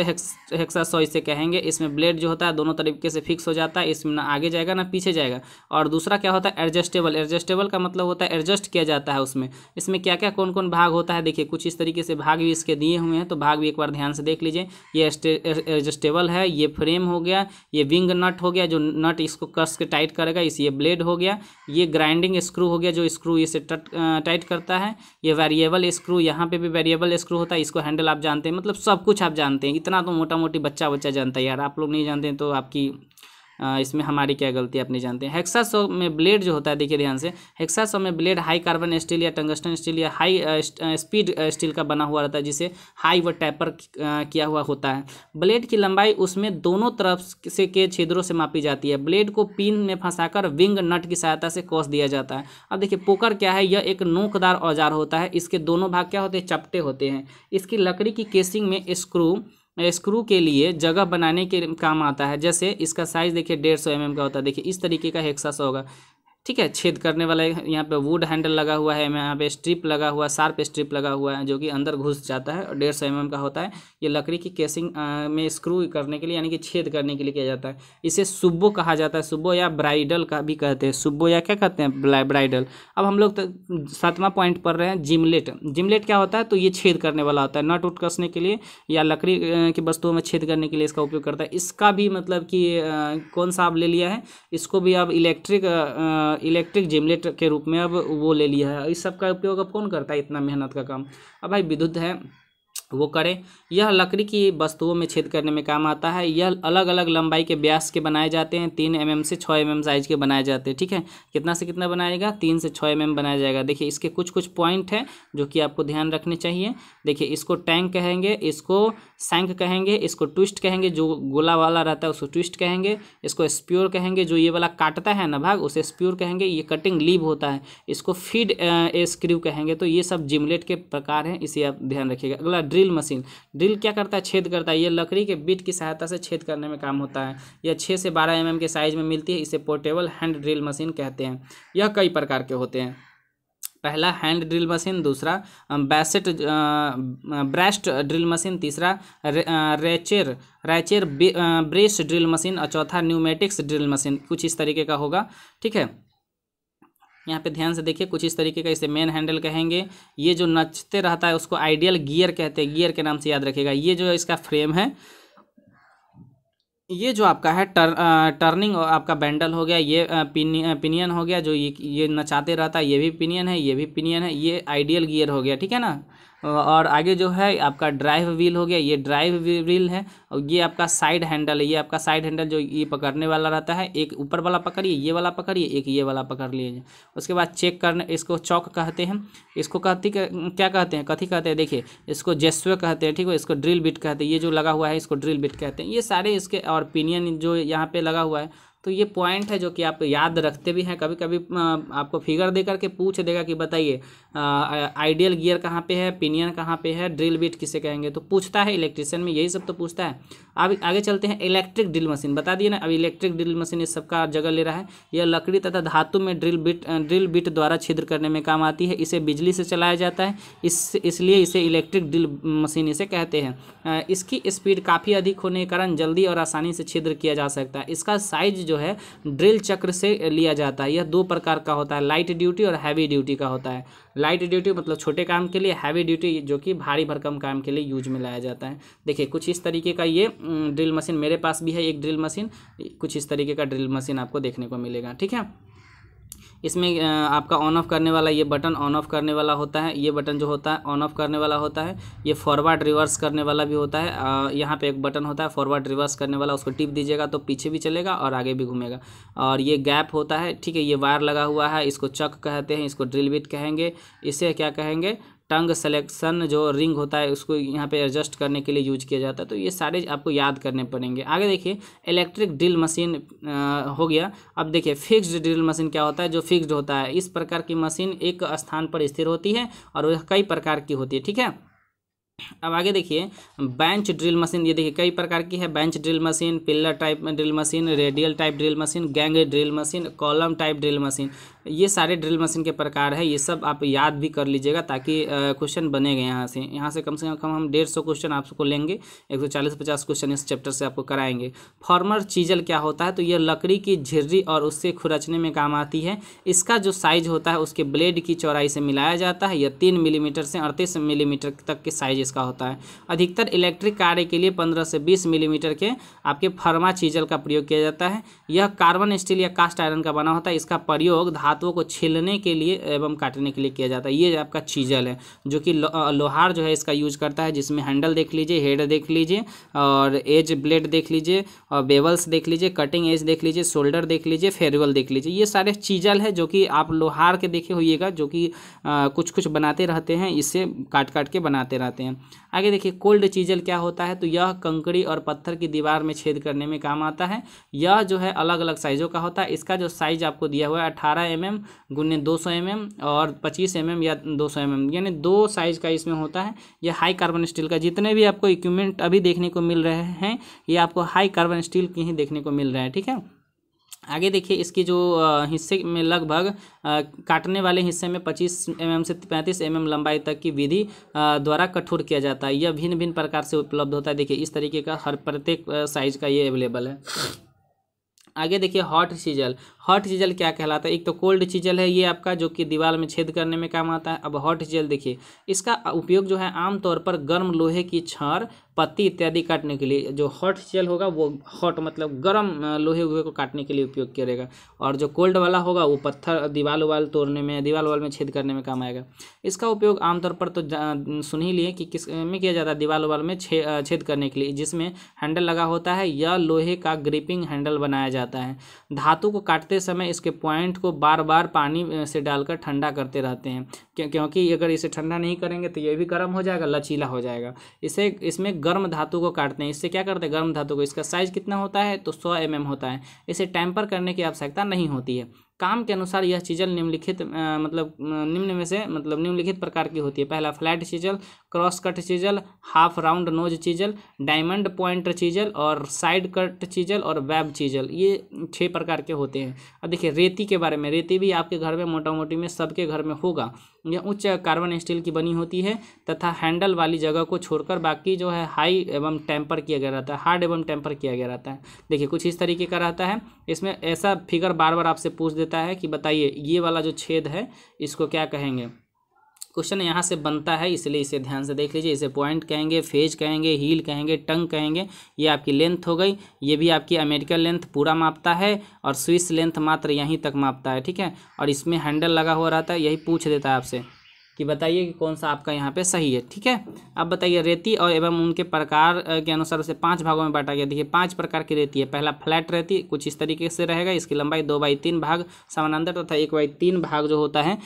हेक्सा सॉ इसे कहेंगे इसमें ब्लेड जो होता है दोनों तरीके से फिक्स हो जाता है इसमें ना आगे जाएगा ना पीछे जाएगा और दूसरा क्या होता है एडजस्टेबल एडजस्टेबल का मतलब होता है एडजस्ट किया जाता है उसमें इसमें क्या क्या कौन कौन भाग होता है देखिए कुछ इस तरीके से भाग भी इसके दिए हुए हैं तो भाग भी एक बार ध्यान से देख लीजिए ये एडजस्टेबल है ये फ्रेम हो गया ये विंग नट हो गया जो नट इसको कस के टाइट करेगा इस ये ब्लेड हो गया ये ग्राइंडिंग स्क्रू हो गया जो स्क्रू इसे टाइट करता है ये वेरिएबल स्क्रू यहाँ पे भी वेरिएबल स्क्रू होता है इसको हैंडल आप जानते हैं मतलब सब कुछ आप जानते हैं इतना तो मोटा मोटी बच्चा बच्चा जानता है यार आप लोग नहीं जानते तो आपकी इसमें हमारी क्या गलती है अपने जानते हैं हेक्सा सो में ब्लेड जो होता है देखिए ध्यान से हेक्सा सो में ब्लेड हाई कार्बन स्टील या टंगस्टन स्टील या हाई स्पीड स्टील का बना हुआ रहता है जिसे हाई व टैपर किया हुआ होता है ब्लेड की लंबाई उसमें दोनों तरफ से के छिद्रों से मापी जाती है ब्लेड को पिन में फंसा विंग नट की सहायता से कोस दिया जाता है अब देखिए पोकर क्या है यह एक नोकदार औजार होता है इसके दोनों भाग क्या होते हैं चपटे होते हैं इसकी लकड़ी की केसिंग में स्क्रू स्क्रू के लिए जगह बनाने के काम आता है जैसे इसका साइज़ देखिए डेढ़ सौ एम का होता है देखिए इस तरीके का हेक्सास होगा ठीक है छेद करने वाला यहाँ पे वुड हैंडल लगा हुआ है यहाँ पे स्ट्रिप लगा हुआ है शार्प स्ट्रिप लगा हुआ है जो कि अंदर घुस जाता है और डेढ़ सौ एम mm का होता है ये लकड़ी की केसिंग आ, में स्क्रू करने के लिए यानी कि छेद करने के लिए किया जाता है इसे सुब्बो कहा जाता है सुब्बो या ब्राइडल का भी कहते हैं सुब्बो या क्या कहते हैं ब्राइडल अब हम लोग तो सातवां पॉइंट पढ़ रहे हैं जिमलेट जिमलेट क्या होता है तो ये छेद करने वाला होता है नट उट कसने के लिए या लकड़ी की वस्तुओं में छेद करने के लिए इसका उपयोग करता है इसका भी मतलब कि कौन सा आप ले लिया है इसको भी आप इलेक्ट्रिक इलेक्ट्रिक जिमलेट के रूप में अब वो ले लिया है इस सब का उपयोग अब कौन करता है इतना मेहनत का काम अब भाई विद्युत है वो करें यह लकड़ी की वस्तुओं में छेद करने में काम आता है यह अलग अलग लंबाई के ब्यास के बनाए जाते हैं तीन एम से छः एम साइज के बनाए जाते हैं ठीक है कितना से कितना बनाएगा तीन से छः एम बनाया जाएगा देखिए इसके कुछ कुछ पॉइंट हैं जो कि आपको ध्यान रखने चाहिए देखिए इसको टैंक कहेंगे इसको सैंक कहेंगे इसको ट्विस्ट कहेंगे जो गोला वाला रहता है उसको ट्विस्ट कहेंगे इसको स्प्योर कहेंगे जो ये वाला काटता है ना भाग उसे स्प्योर कहेंगे ये कटिंग लीव होता है इसको फीड स्क्रू कहेंगे तो ये सब जिमलेट के प्रकार हैं इसे आप ध्यान रखिएगा अगला ड्रिल ड्रिल मशीन ड्रिल क्या करता है छेद करता है ये लकड़ी के बीट की सहायता से छेद करने में काम होता है यह छः से बारह एम के साइज़ में मिलती है इसे पोर्टेबल हैंड ड्रिल मशीन कहते हैं यह कई प्रकार के होते हैं पहला हैंड ड्रिल मशीन दूसरा बैसेट ब्रेस्ट ड्रिल मशीन तीसरा रे, ratchet ratchet breast drill machine और चौथा न्यूमेटिक्स ड्रिल मशीन कुछ इस तरीके का होगा ठीक है यहाँ पे ध्यान से देखिए कुछ इस तरीके का इसे मेन हैंडल कहेंगे ये जो नचते रहता है उसको आइडियल गियर कहते हैं गियर के नाम से याद रखिएगा ये जो इसका फ्रेम है ये जो आपका है टर, आ, टर्निंग आपका बैंडल हो गया ये पिन, पिनियन हो गया जो ये ये नचाते रहता है ये भी पिनियन है ये भी पिनियन है ये आइडियल गियर हो गया ठीक है ना और आगे जो है आपका ड्राइव व्हील हो गया ये ड्राइव व्हील है और ये आपका साइड हैंडल है ये आपका साइड हैंडल जो ये पकड़ने वाला रहता है एक ऊपर वाला पकड़िए ये वाला पकड़िए एक ये वाला पकड़ लीजिए उसके बाद चेक करने इसको चौक कहते हैं इसको कहती क्या कहते हैं कथी कहते हैं देखिए इसको जेस्वे कहते हैं ठीक है इसको ड्रिल बिट कहते हैं ये जो लगा हुआ है इसको ड्रिल बिट कहते हैं ये सारे इसके और पिनियन जो यहाँ पे लगा हुआ है तो ये पॉइंट है जो कि आप याद रखते भी हैं कभी कभी आपको फिगर दे करके पूछ देगा कि बताइए आइडियल गियर कहाँ पे है पिनियन कहाँ पे है ड्रिल बिट किसे कहेंगे तो पूछता है इलेक्ट्रिशियन में यही सब तो पूछता है अब आगे चलते हैं इलेक्ट्रिक ड्रिल मशीन बता दिए ना अब इलेक्ट्रिक ड्रिल मशीन इस सबका जगह ले रहा है यह लकड़ी तथा धातु में ड्रिल बिट ड्रिल बिट द्वारा छिद्र करने में काम आती है इसे बिजली से चलाया जाता है इस इसलिए इसे इलेक्ट्रिक ड्रिल मशीन इसे कहते हैं इसकी स्पीड काफ़ी अधिक होने के कारण जल्दी और आसानी से छिद्र किया जा सकता है इसका साइज जो जो है ड्रिल चक्र से लिया जाता है यह दो प्रकार का होता है लाइट ड्यूटी और हैवी ड्यूटी का होता है लाइट ड्यूटी मतलब छोटे काम के लिए हैवी ड्यूटी जो कि भारी भरकम काम के लिए यूज में लाया जाता है देखिए कुछ इस तरीके का ये ड्रिल mm, मशीन मेरे पास भी है एक ड्रिल मशीन कुछ इस तरीके का ड्रिल मशीन आपको देखने को मिलेगा ठीक है इसमें आपका ऑन ऑफ करने वाला ये बटन ऑन ऑफ करने वाला होता है ये बटन जो होता है ऑन ऑफ करने वाला होता है ये फॉरवर्ड रिवर्स करने वाला भी होता है यहाँ पे एक बटन होता है फॉरवर्ड रिवर्स करने वाला उसको टिप दीजिएगा तो पीछे भी चलेगा और आगे भी घूमेगा और ये गैप होता है ठीक है ये वायर लगा हुआ है इसको चक कहते हैं इसको ड्रिल बिट कहेंगे इसे क्या कहेंगे टंग सेलेक्शन जो रिंग होता है उसको यहाँ पे एडजस्ट करने के लिए यूज किया जाता है तो ये सारे आपको याद करने पड़ेंगे आगे देखिए इलेक्ट्रिक ड्रिल मशीन हो गया अब देखिए फिक्स्ड ड्रिल मशीन क्या होता है जो फिक्स्ड होता है इस प्रकार की मशीन एक स्थान पर स्थिर होती है और वह कई प्रकार की होती है ठीक है अब आगे देखिए बेंच ड्रिल मशीन ये देखिए कई प्रकार की है bench drill machine pillar type drill machine radial type drill machine gang drill machine column type drill machine ये सारे ड्रिल मशीन के प्रकार है ये सब आप याद भी कर लीजिएगा ताकि क्वेश्चन गए यहाँ से यहाँ से कम से कम हम डेढ़ सौ क्वेश्चन आपको लेंगे एक सौ चालीस पचास क्वेश्चन इस चैप्टर से आपको कराएंगे फॉर्मर चीजल क्या होता है तो ये लकड़ी की झिर्री और उससे खुरचने में काम आती है इसका जो साइज होता है उसके ब्लेड की चौड़ाई से मिलाया जाता है यह तीन मिलीमीटर से अड़तीस मिलीमीटर तक के साइज इसका होता है अधिकतर इलेक्ट्रिक कार्य के लिए पंद्रह से बीस मिलीमीटर के आपके फर्मा चीजल का प्रयोग किया जाता है यह कार्बन स्टील या कास्ट आयरन का बना होता है इसका प्रयोग धातु धातुओं को छीलने के लिए एवं काटने के लिए किया जाता है ये आपका चीजल है जो कि लो, लोहार जो है इसका यूज करता है जिसमें हैंडल देख लीजिए हेड देख लीजिए और एज ब्लेड देख लीजिए और बेवल्स देख लीजिए कटिंग एज देख लीजिए शोल्डर देख लीजिए फेरवल देख लीजिए ये सारे चीजल है जो कि आप लोहार के देखे हुईगा जो कि कुछ कुछ बनाते रहते हैं इससे काट काट के बनाते रहते हैं आगे देखिए कोल्ड चीजल क्या होता है तो यह कंकड़ी और पत्थर की दीवार में छेद करने में काम आता है यह जो है अलग अलग साइज़ों का होता है इसका जो साइज आपको दिया हुआ है अठारह एम एम गुने दो सौ एम और पच्चीस एम एम या दो सौ एम एम यानी दो साइज़ का इसमें होता है यह हाई कार्बन स्टील का जितने भी आपको इक्विपमेंट अभी देखने को मिल रहे हैं ये आपको हाई कार्बन स्टील की ही देखने को मिल रहा है ठीक है आगे देखिए इसकी जो हिस्से में लगभग काटने वाले हिस्से में 25 एम mm से 35 एम mm लंबाई तक की विधि द्वारा कठोर किया जाता है यह भिन्न भिन्न प्रकार से उपलब्ध होता है देखिए इस तरीके का हर प्रत्येक साइज का ये अवेलेबल है आगे देखिए हॉट सीजल हॉट चीजल क्या कहलाता है एक तो कोल्ड चीजल है ये आपका जो कि दीवार में छेद करने में काम आता है अब हॉट चीजल देखिए इसका उपयोग जो है आमतौर पर गर्म लोहे की छर पत्ती इत्यादि काटने के लिए जो हॉट चीजल होगा वो हॉट मतलब गर्म लोहे वोहे को काटने के लिए उपयोग करेगा और जो कोल्ड वाला होगा वो पत्थर दीवार उबाल तोड़ने में दीवार उबाल में छेद करने में काम आएगा इसका उपयोग आमतौर पर तो सुन ही लिए कि किस में किया जाता है दीवार उवाल में छे, छेद करने के लिए जिसमें हैंडल लगा होता है या लोहे का ग्रिपिंग हैंडल बनाया जाता है धातु को काटते करते समय इसके पॉइंट को बार बार पानी से डालकर ठंडा करते रहते हैं क्योंकि अगर इसे ठंडा नहीं करेंगे तो ये भी गर्म हो जाएगा लचीला हो जाएगा इसे इसमें गर्म धातु को काटते हैं इससे क्या करते हैं गर्म धातु को इसका साइज कितना होता है तो सौ एम होता है इसे टैम्पर करने की आवश्यकता नहीं होती है काम के अनुसार यह चीज़ल निम्नलिखित मतलब निम्न में से मतलब निम्नलिखित प्रकार की होती है पहला flat chisel cross cut chisel half round nose chisel diamond point chisel और साइड कट चीज़ल और वेब चीज़ल ये छः प्रकार के होते हैं अब देखिए रेती के बारे में रेती भी आपके घर में मोटा मोटी में सबके घर में होगा यह उच्च कार्बन स्टील की बनी होती है तथा हैंडल वाली जगह को छोड़कर बाकी जो है हाई एवं टेम्पर किया गया रहता है हार्ड एवं टेम्पर किया गया रहता है देखिए कुछ इस तरीके का रहता है इसमें ऐसा फिगर बार बार आपसे पूछ देता है कि बताइए ये वाला जो छेद है इसको क्या कहेंगे क्वेश्चन यहाँ से बनता है इसलिए इसे ध्यान से देख लीजिए इसे पॉइंट कहेंगे फेज कहेंगे हील कहेंगे टंग कहेंगे ये आपकी लेंथ हो गई ये भी आपकी अमेरिकन लेंथ पूरा मापता है और स्विस लेंथ मात्र यहीं तक मापता है ठीक है और इसमें हैंडल लगा हुआ रहता है यही पूछ देता है आपसे कि बताइए कि कौन सा आपका यहाँ पे सही है ठीक है अब बताइए रेती और एवं उनके प्रकार के अनुसार उसे पांच भागों में बांटा गया देखिए पांच प्रकार की रेती है पहला फ्लैट रेती कुछ इस तरीके से रहेगा इसकी लंबाई दो बाई तीन भाग समानांतर तथा एक बाई तीन भाग जो होता है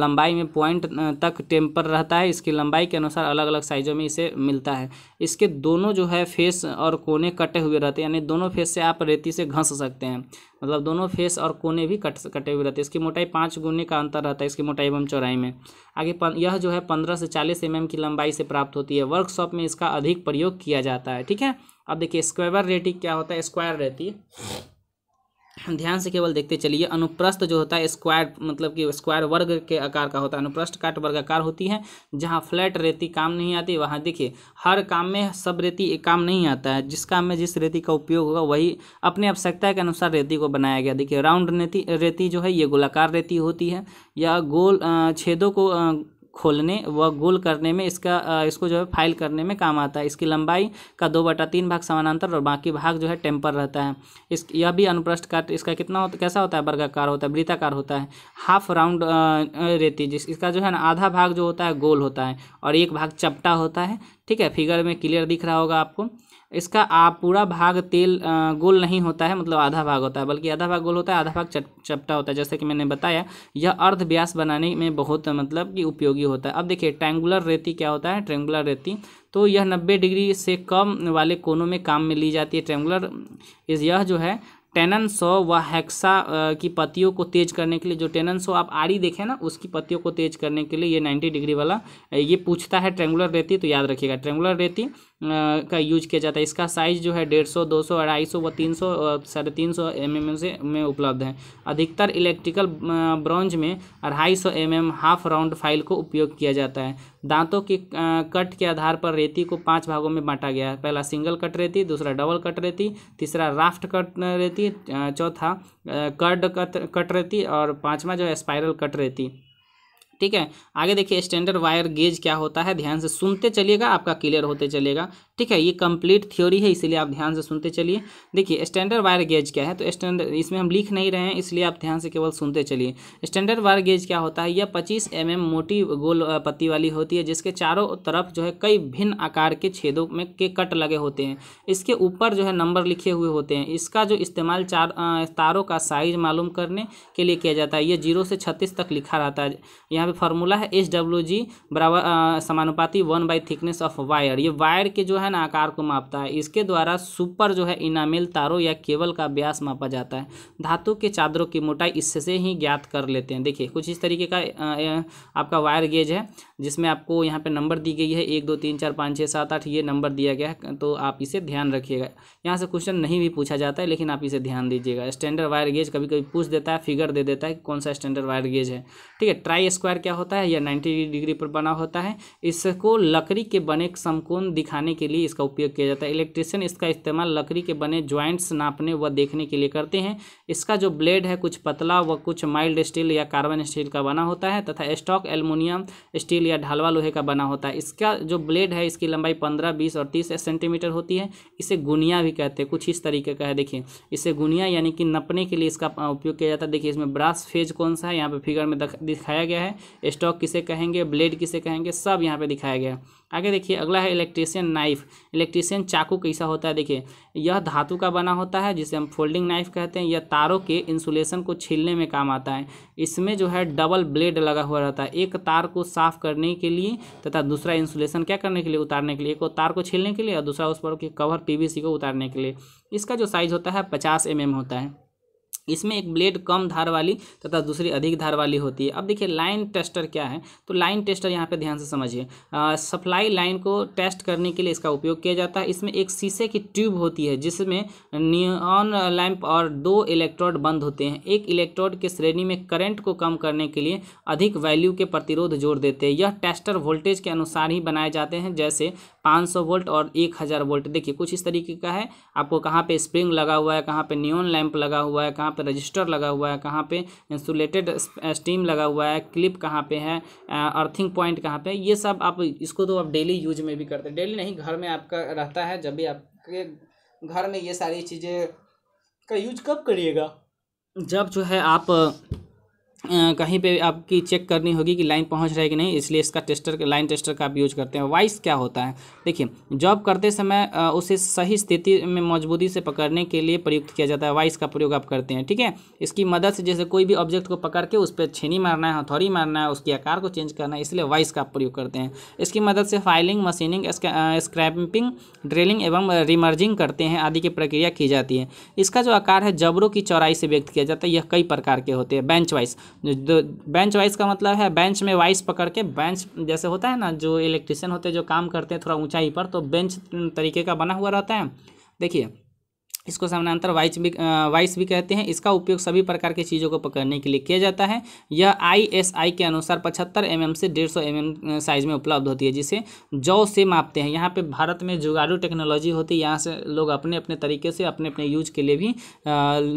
लंबाई में पॉइंट तक टेम्पर रहता है इसकी लंबाई के अनुसार अलग अलग साइजों में इसे मिलता है इसके दोनों जो है फेस और कोने कटे हुए रहते हैं यानी दोनों फेस से आप रेती से घंस सकते हैं मतलब दोनों फेस और कोने भी कट कटे हुए रहते हैं इसकी मोटाई पाँच गुने का अंतर रहता है इसकी मोटाई एवं चौड़ाई में आगे पन, यह जो है पंद्रह से चालीस एम की लंबाई से प्राप्त होती है वर्कशॉप में इसका अधिक प्रयोग किया जाता है ठीक है अब देखिए स्क्वायर रेटिंग क्या होता है स्क्वायर है ध्यान से केवल देखते चलिए अनुप्रस्थ जो होता है स्क्वायर मतलब कि स्क्वायर वर्ग के आकार का होता है अनुप्रस्थ काट वर्ग आकार होती है जहाँ फ्लैट रेती काम नहीं आती वहाँ देखिए हर काम में सब रेती एक काम नहीं आता है जिस काम में जिस रेती का उपयोग होगा वही अपनी आवश्यकता के अनुसार रेती को बनाया गया देखिए राउंड रेती रेती जो है ये गोलाकार रेती होती है या गोल छेदों को खोलने व गोल करने में इसका इसको जो है फाइल करने में काम आता है इसकी लंबाई का दो बटा तीन भाग समानांतर और बाकी भाग जो है टेम्पर रहता है इस यह भी अनुप्रष्ट काट इसका कितना होता कैसा होता है वर्गाकार होता है वृताकार होता है हाफ राउंड रेती जिस इसका जो है ना आधा भाग जो होता है गोल होता है और एक भाग चपटा होता है ठीक है फिगर में क्लियर दिख रहा होगा आपको इसका आप पूरा भाग तेल गोल नहीं होता है मतलब आधा भाग होता है बल्कि आधा भाग गोल होता है आधा भाग चपटा होता है जैसे कि मैंने बताया यह अर्ध व्यास बनाने में बहुत मतलब कि उपयोगी होता है अब देखिए ट्रैंगुलर रेती क्या होता है ट्रैंगुलर रेती तो यह नब्बे डिग्री से कम वाले कोनों में काम में ली जाती है ट्रैंगुलर यह जो है टेनन सो व हेक्सा की पत्तियों को तेज करने के लिए जो टेनन सो आप आरी देखें ना उसकी पत्तियों को तेज करने के लिए ये नाइन्टी डिग्री वाला ये पूछता है ट्रेंगुलर रेती तो याद रखिएगा ट्रेंगुलर रेती का यूज किया जाता है इसका साइज जो है डेढ़ सौ दो सौ अढ़ाई सौ व तीन सौ साढ़े तीन सौ एम एम से में उपलब्ध है अधिकतर इलेक्ट्रिकल ब्रॉन्ज में अढ़ाई सौ M M half round file को उपयोग किया जाता है दांतों की कट के आधार पर रेती को पांच भागों में बांटा गया है पहला सिंगल कट रेती दूसरा डबल कट रेती तीसरा राफ्ट कट रेती चौथा कर्ड कट कट रेती और पांचवा जो है स्पायरल कट रेती ठीक है आगे देखिए स्टैंडर्ड वायर गेज क्या होता है ध्यान से सुनते चलिएगा आपका क्लियर होते चलेगा ठीक है ये कंप्लीट थ्योरी है इसीलिए आप ध्यान से सुनते चलिए देखिए स्टैंडर्ड वायर गेज क्या है तो स्टैंडर्ड इसमें हम लिख नहीं रहे हैं इसलिए आप ध्यान से केवल सुनते चलिए स्टैंडर्ड वायर गेज क्या होता है यह पच्चीस एम mm मोटी गोल पत्ती वाली होती है जिसके चारों तरफ जो है कई भिन्न आकार के छेदों में के कट लगे होते हैं इसके ऊपर जो है नंबर लिखे हुए होते हैं इसका जो इस्तेमाल चार तारों का साइज मालूम करने के लिए किया जाता है ये जीरो से छत्तीस तक लिखा रहता है यहाँ पे फार्मूला है एच डब्ल्यू जी बराबर समानुपाती one by thickness of wire ये वायर के जो है है ना आकार को मापता है इसके द्वारा सुपर जो है इनामिल तारों या केबल का व्यास मापा जाता है धातु के चादरों की मोटाई इससे ही ज्ञात कर लेते हैं देखिए कुछ इस तरीके का आपका वायर गेज है जिसमें आपको यहाँ पर नंबर दी गई है एक दो तीन चार पाँच छः सात आठ ये नंबर दिया गया है तो आप इसे ध्यान रखिएगा यहाँ से क्वेश्चन नहीं भी पूछा जाता है लेकिन आप इसे ध्यान दीजिएगा स्टैंडर्ड वायर गेज कभी कभी पूछ देता है फिगर दे देता है कौन सा स्टैंडर्ड वायर गेज है ठीक है ट्राई स्क्वायर क्या होता है या नाइन्टी डिग्री पर बना होता है इसको लकड़ी के बने समकोण दिखाने के लिए लिए इसका उपयोग किया जाता है इलेक्ट्रिशियन इसका इस्तेमाल लकड़ी के बने ज्वाइंट्स नापने व देखने के लिए करते हैं इसका जो ब्लेड है कुछ पतला व कुछ माइल्ड स्टील या कार्बन स्टील का बना होता है तथा स्टॉक एलमोनियम स्टील या ढालवा लोहे का बना होता है इसका जो ब्लेड है इसकी लंबाई पंद्रह बीस और तीस सेंटीमीटर होती है इसे गुनिया भी कहते हैं कुछ इस तरीके का है देखिए इसे गुनिया यानी कि नपने के लिए इसका उपयोग किया जाता है देखिए इसमें ब्रास फेज कौन सा है यहाँ पर फिगर में दिखाया गया है स्टॉक किसे कहेंगे ब्लेड किसे कहेंगे सब यहाँ पे दिखाया गया है आगे देखिए अगला है इलेक्ट्रीशियन नाइफ इलेक्ट्रीशियन चाकू कैसा होता है देखिए यह धातु का बना होता है जिसे हम फोल्डिंग नाइफ कहते हैं यह तारों के इंसुलेशन को छीलने में काम आता है इसमें जो है डबल ब्लेड लगा हुआ रहता है एक तार को साफ करने के लिए तथा दूसरा इंसुलेशन क्या करने के लिए उतारने के लिए एक तार को छीलने के लिए और दूसरा उस पर कवर पी को उतारने के लिए इसका जो साइज़ होता है पचास एम mm होता है इसमें एक ब्लेड कम धार वाली तथा दूसरी अधिक धार वाली होती है अब देखिए लाइन टेस्टर क्या है तो लाइन टेस्टर यहाँ पे ध्यान से समझिए सप्लाई लाइन को टेस्ट करने के लिए इसका उपयोग किया जाता है इसमें एक शीशे की ट्यूब होती है जिसमें नियॉन लैंप और दो इलेक्ट्रोड बंद होते हैं एक इलेक्ट्रोड के श्रेणी में करंट को कम करने के लिए अधिक वैल्यू के प्रतिरोध जोड़ देते हैं यह टेस्टर वोल्टेज के अनुसार ही बनाए जाते हैं जैसे 500 वोल्ट और 1000 वोल्ट देखिए कुछ इस तरीके का है आपको कहाँ पे स्प्रिंग लगा हुआ है कहाँ पे नियॉन लैंप लगा हुआ है कहाँ पे रजिस्टर लगा हुआ है कहाँ पे इंसुलेटेड स्टीम लगा हुआ है क्लिप कहाँ पे है अर्थिंग पॉइंट कहाँ पे ये सब आप इसको तो आप डेली यूज में भी करते हैं डेली नहीं घर में आपका रहता है जब भी आपके घर में ये सारी चीज़ें का यूज कब करिएगा जब जो है आप कहीं पे आपकी चेक करनी होगी कि लाइन पहुंच रहा है कि नहीं इसलिए इसका टेस्टर लाइन टेस्टर का आप यूज करते हैं वाइस क्या होता है देखिए जॉब करते समय उसे सही स्थिति में मजबूती से पकड़ने के लिए प्रयुक्त किया जाता है वाइस का प्रयोग आप करते हैं ठीक है इसकी मदद से जैसे कोई भी ऑब्जेक्ट को पकड़ के उस पर छीनी मारना है हथौड़ी मारना है उसके आकार को चेंज करना है इसलिए वाइस का प्रयोग करते हैं इसकी मदद से फाइलिंग मशीनिंग स्क्रैपिंग ड्रिलिंग एवं रिमर्जिंग करते हैं आदि की प्रक्रिया की जाती है इसका जो आकार है जबरों की चौराई से व्यक्त किया जाता है यह कई प्रकार के होते हैं बेंच वाइस बेंच वाइज का मतलब है बेंच में वाइस पकड़ के बेंच जैसे होता है ना जो इलेक्ट्रिशियन होते हैं जो काम करते हैं थोड़ा ऊंचाई पर तो बेंच तरीके का बना हुआ रहता है देखिए इसको समानांतर वाइस भी वाइस भी कहते हैं इसका उपयोग सभी प्रकार की चीज़ों को पकड़ने के लिए किया जाता है यह आईएसआई के अनुसार 75 एम mm से 150 एम mm साइज में उपलब्ध होती है जिसे जौ से मापते हैं यहाँ पे भारत में जुगाड़ू टेक्नोलॉजी होती है यहाँ से लोग अपने अपने तरीके से अपने अपने यूज के लिए भी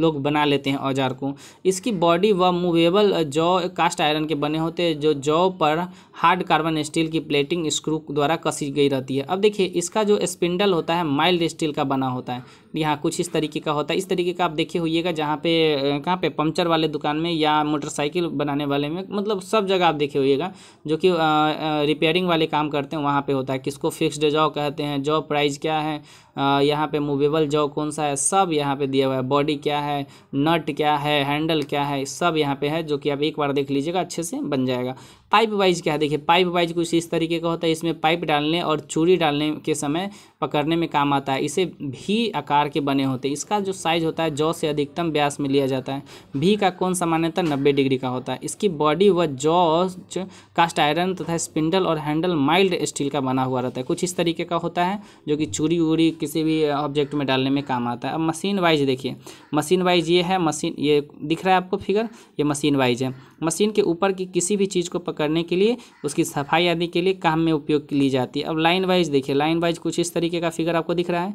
लोग बना लेते हैं औजार को इसकी बॉडी व मूवेबल जौ कास्ट आयरन के बने होते हैं जो जौ पर हार्ड कार्बन स्टील की प्लेटिंग स्क्रू द्वारा कसी गई रहती है अब देखिए इसका जो स्पिंडल होता है माइल्ड स्टील का बना होता है यहाँ कुछ इस तरीके का होता है इस तरीके का आप देखे होइएगा जहाँ पे कहाँ पे पंचर वाले दुकान में या मोटरसाइकिल बनाने वाले में मतलब सब जगह आप देखे होइएगा जो कि रिपेयरिंग वाले काम करते हैं वहाँ पर होता है किसको फिक्स्ड जॉ कहते हैं जॉब प्राइज़ क्या है यहाँ पे मूवेबल जॉ कौन सा है सब यहाँ पे दिया हुआ है बॉडी क्या है नट क्या है हैंडल क्या है सब यहाँ पे है जो कि आप एक बार देख लीजिएगा अच्छे से बन जाएगा पाइप वाइज क्या है देखिए पाइप वाइज कुछ इस तरीके का होता है इसमें पाइप डालने और चूड़ी डालने के समय पकड़ने में काम आता है इसे भी आकार के बने होते हैं इसका जो साइज होता है जौ से अधिकतम व्यास में लिया जाता है भी का कौन सामान्यतः नब्बे डिग्री का होता है इसकी बॉडी व जॉ कास्ट आयरन तथा स्पिंडल और हैंडल माइल्ड स्टील का बना हुआ रहता है कुछ इस तरीके का होता है जो कि चूड़ी वूड़ी किसी भी ऑब्जेक्ट में डालने में काम आता है अब मशीन वाइज देखिए मशीन वाइज ये है मशीन ये दिख रहा है आपको फिगर ये मशीन वाइज है मशीन के ऊपर की किसी भी चीज़ को पकड़ने के लिए उसकी सफाई आदि के लिए काम में उपयोग ली जाती है अब लाइन वाइज देखिए लाइन वाइज कुछ इस तरीके का फिगर आपको दिख रहा है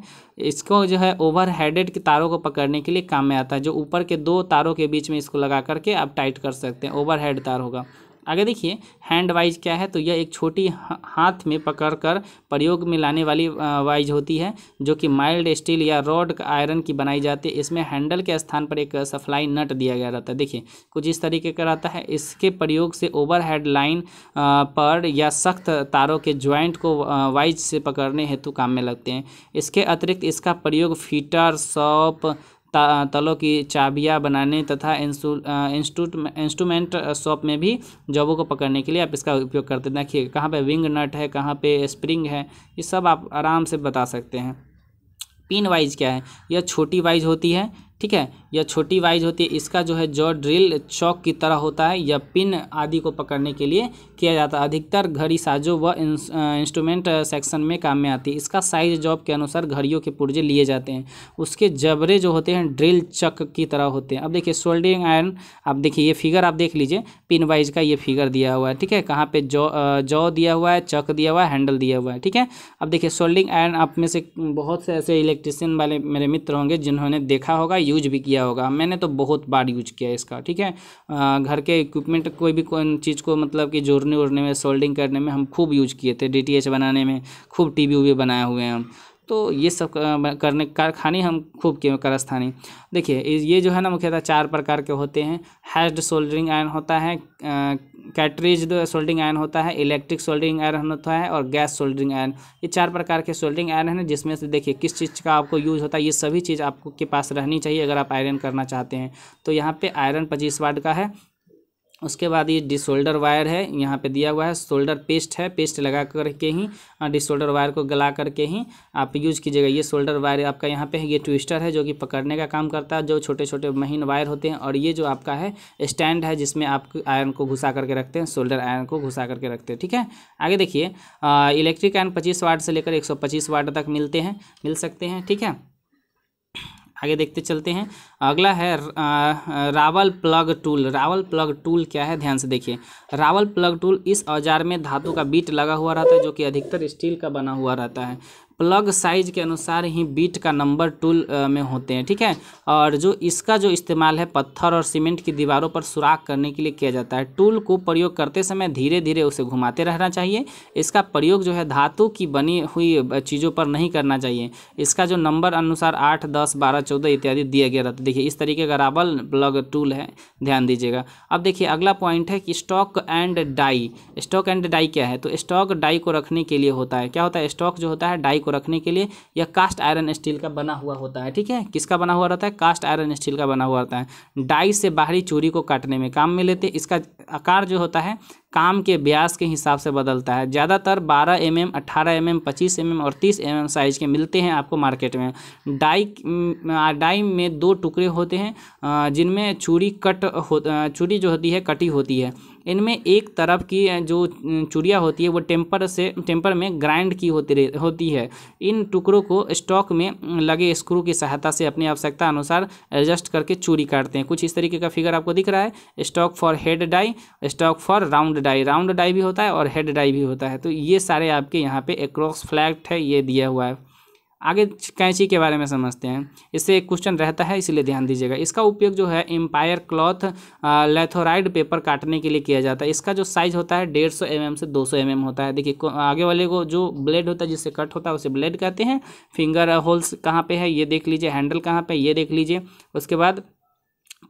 इसको जो है ओवर हेडेड तारों को पकड़ने के लिए काम में आता है जो ऊपर के दो तारों के बीच में इसको लगा करके आप टाइट कर सकते हैं ओवर हेड तार होगा आगे देखिए हैंड वाइज क्या है तो यह एक छोटी हाथ में पकड़कर प्रयोग में लाने वाली वाइज होती है जो कि माइल्ड स्टील या रॉड आयरन की बनाई जाती है इसमें हैंडल के स्थान पर एक सप्लाई नट दिया गया रहता है देखिए कुछ इस तरीके का रहता है इसके प्रयोग से हेड लाइन पर या सख्त तारों के ज्वाइंट को वाइज से पकड़ने हेतु काम में लगते हैं इसके अतिरिक्त इसका प्रयोग फीटर सॉप तलों की चाबियाँ बनाने तथा इंस्ट्रूमेंट शॉप में भी जॉबों को पकड़ने के लिए आप इसका उपयोग करते हैं देखिए कहाँ पे विंग नट है कहाँ पे स्प्रिंग है ये सब आप आराम से बता सकते हैं पिन वाइज क्या है यह छोटी वाइज होती है ठीक है यह छोटी वाइज होती है इसका जो है जॉ ड्रिल चौक की तरह होता है यह पिन आदि को पकड़ने के लिए किया जाता है अधिकतर घड़ी साजो व इंस्ट्रूमेंट सेक्शन में काम में आती है इसका साइज जॉब के अनुसार घड़ियों के पुर्जे लिए जाते हैं उसके जबरे जो होते हैं ड्रिल चक की तरह होते हैं अब देखिए सोल्डरिंग आयरन आप देखिए ये फिगर आप देख लीजिए पिन वाइज का ये फिगर दिया हुआ है ठीक है कहाँ पर जॉ जॉ दिया हुआ है चक दिया हुआ है हैंडल दिया हुआ है ठीक है अब देखिए सोल्डिंग आयरन आप में से बहुत से ऐसे इलेक्ट्रिशियन वाले मेरे मित्र होंगे जिन्होंने देखा होगा यूज भी किया किया होगा मैंने तो बहुत बार यूज़ किया इसका ठीक है आ, घर के इक्विपमेंट कोई भी कोई चीज़ को मतलब कि जोड़ने उड़ने में सोल्डिंग करने में हम खूब यूज किए थे डी बनाने में खूब टी वी बनाए हुए हैं हम तो ये सब करने कारखाने हम खूब किए कारस्थानी देखिए ये जो है ना मुख्यतः चार प्रकार के होते हैं हेस्ड सोल्डरिंग आयन होता है कैटरेज सोल्डरिंग आयन होता है इलेक्ट्रिक सोल्डरिंग आयरन होता है और गैस सोल्डरिंग आयन ये चार प्रकार के सोल्डरिंग आयन है जिसमें से देखिए किस चीज़ का आपको यूज़ होता है ये सभी चीज़ आपको के पास रहनी चाहिए अगर आप आयरन करना चाहते हैं तो यहाँ पे आयरन पच्चीस वाट का है उसके बाद ये डिसोल्डर वायर है यहाँ पे दिया हुआ है शोल्डर पेस्ट है पेस्ट लगा करके ही डिसोल्डर वायर को गला करके ही आप यूज़ कीजिएगा ये शोल्डर वायर आपका यहाँ पे है ये ट्विस्टर है जो कि पकड़ने का काम करता है जो छोटे छोटे महीन वायर होते हैं और ये जो आपका है स्टैंड है जिसमें आप आयरन को घुसा करके रखते हैं शोल्डर आयरन को घुसा करके रखते हैं ठीक है आगे देखिए इलेक्ट्रिक आयरन पच्चीस वाट से लेकर एक वाट तक मिलते हैं मिल सकते हैं ठीक है आगे देखते चलते हैं अगला है rawl plug tool rawl plug tool क्या है ध्यान से देखिए रावल प्लग टूल इस औजार में धातु का बीट लगा हुआ रहता है जो कि अधिकतर स्टील का बना हुआ रहता है प्लग साइज के अनुसार ही बीट का नंबर टूल में होते हैं ठीक है और जो इसका जो इस्तेमाल है पत्थर और सीमेंट की दीवारों पर सुराख करने के लिए किया जाता है टूल को प्रयोग करते समय धीरे धीरे उसे घुमाते रहना चाहिए इसका प्रयोग जो है धातु की बनी हुई चीज़ों पर नहीं करना चाहिए इसका जो नंबर अनुसार आठ दस बारह चौदह इत्यादि दिया गया रहता है देखिए इस तरीके का राबल प्लग टूल है ध्यान दीजिएगा अब देखिए अगला पॉइंट है कि stock and die stock and die क्या है तो स्टॉक डाई को रखने के लिए होता है क्या होता है स्टॉक जो होता है डाई को रखने के लिए यह कास्ट आयरन स्टील का बना हुआ होता है ठीक है किसका बना हुआ रहता है कास्ट आयरन स्टील का बना हुआ रहता है डाई से बाहरी चूरी को काटने में काम में लेते इसका आकार जो होता है काम के ब्यास के हिसाब से बदलता है ज़्यादातर 12 एम एम अट्ठारह एम एम पच्चीस एम एम और 30 एम एम साइज के मिलते हैं आपको मार्केट में डाई डाई में दो टुकड़े होते हैं जिनमें चूड़ी कट हो चूड़ी जो होती है कटी होती है इनमें एक तरफ की जो चूड़िया होती है वो टेम्पर से टेम्पर में ग्राइंड की होती होती है इन टुकड़ों को स्टॉक में लगे स्क्रू की सहायता से अपनी आवश्यकता अनुसार एडजस्ट करके चूड़ी काटते हैं कुछ इस तरीके का फिगर आपको दिख रहा है stock for head die stock for round die round die भी होता है और हेड डाई भी होता है तो ये सारे आपके यहाँ पे एक्रॉक्स फ्लैक्ट है ये दिया हुआ है आगे कैंची के बारे में समझते हैं इससे एक क्वेश्चन रहता है इसलिए ध्यान दीजिएगा इसका उपयोग जो है एम्पायर क्लॉथ लेथोराइड पेपर काटने के लिए किया जाता है इसका जो साइज होता है डेढ़ सौ एम से दो सौ एम होता है देखिए आगे वाले को जो ब्लेड होता है जिससे कट होता है उसे ब्लेड कहते हैं फिंगर होल्स कहाँ पर है ये देख लीजिए हैंडल कहाँ पर ये देख लीजिए उसके बाद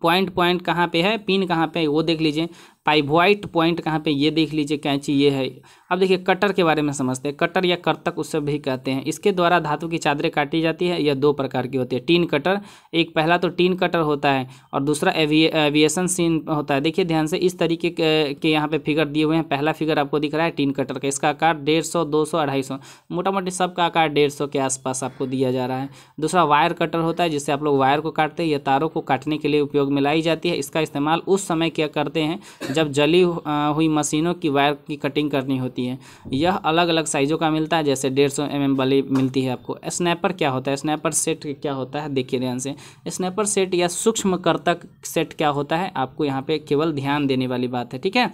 पॉइंट पॉइंट कहाँ पे है पिन कहाँ पे है वो देख लीजिए पाइवाइट पॉइंट कहाँ पे ये देख लीजिए कैंची ये है अब देखिए कटर के बारे में समझते हैं कटर या कर्तक उससे भी कहते हैं इसके द्वारा धातु की चादरें काटी जाती है या दो प्रकार की होती है टीन कटर एक पहला तो टीन कटर होता है और दूसरा एविएशन एविएसन सीन होता है देखिए ध्यान से इस तरीके के यहाँ पे फिगर दिए हुए हैं पहला फिगर आपको दिख रहा है टीन कटर का इसका आकार डेढ़ सौ दो सौ अढ़ाई सौ मोटा मोटी सबका आकार डेढ़ सौ के आसपास आपको दिया जा रहा है दूसरा वायर कटर होता है जिससे आप लोग वायर को काटते हैं या तारों को काटने के लिए उपयोग में लाई जाती है इसका इस्तेमाल उस समय क्या करते हैं जब जली हुई मशीनों की वायर की कटिंग करनी होती है यह अलग अलग साइज़ों का मिलता है जैसे डेढ़ सौ एम वाली मिलती है आपको स्नैपर क्या होता है स्नैपर सेट क्या होता है देखिए ध्यान से स्नैपर सेट या सूक्ष्मकर्तक सेट क्या होता है आपको यहाँ पर केवल ध्यान देने वाली बात है ठीक है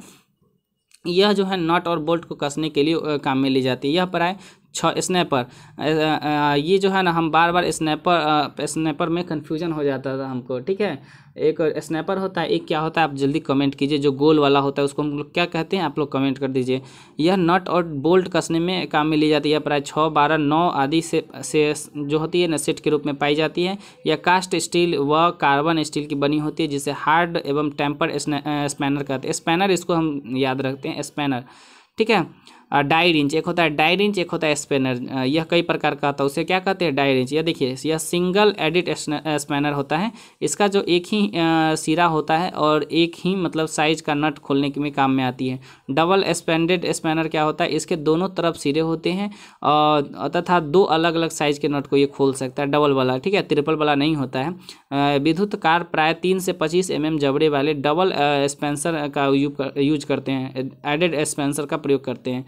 यह जो है नट और बोल्ट को कसने के लिए काम में ली जाती है यह पर आए छ स्नैपर ये जो है ना हम बार बार स्नैपर स्नैपर में कन्फ्यूजन हो जाता था हमको ठीक है एक स्नैपर होता है एक क्या होता है आप जल्दी कमेंट कीजिए जो गोल वाला होता है उसको हम लोग क्या कहते हैं आप लोग कमेंट कर दीजिए यह नट और बोल्ट कसने में काम में ली जाती है प्राय छः बारह नौ आदि से से जो होती है न सेट के रूप में पाई जाती है यह कास्ट स्टील व कार्बन स्टील की बनी होती है जिसे हार्ड एवं टेम्पर स्पैनर कहते हैं स्पैनर इसको हम याद रखते हैं स्पैनर ठीक है डाई रिंच एक होता है डाई रिंच एक होता है स्पेनर यह कई प्रकार का होता है उसे क्या कहते हैं डाई रिंच यह देखिए यह सिंगल एडिट स्पेनर होता है इसका जो एक ही सिरा होता है और एक ही मतलब साइज का नट खोलने के में काम में आती है डबल स्पेंडेड स्पेनर क्या होता है इसके दोनों तरफ सिरे होते हैं और तथा दो अलग अलग साइज के नट को ये खोल सकता है डबल वाला ठीक है ट्रिपल वाला नहीं होता है विद्युत कार प्राय तीन से पच्चीस एम जबड़े वाले डबल स्पेंसर का यूज करते हैं एडेड स्पेंसर का प्रयोग करते हैं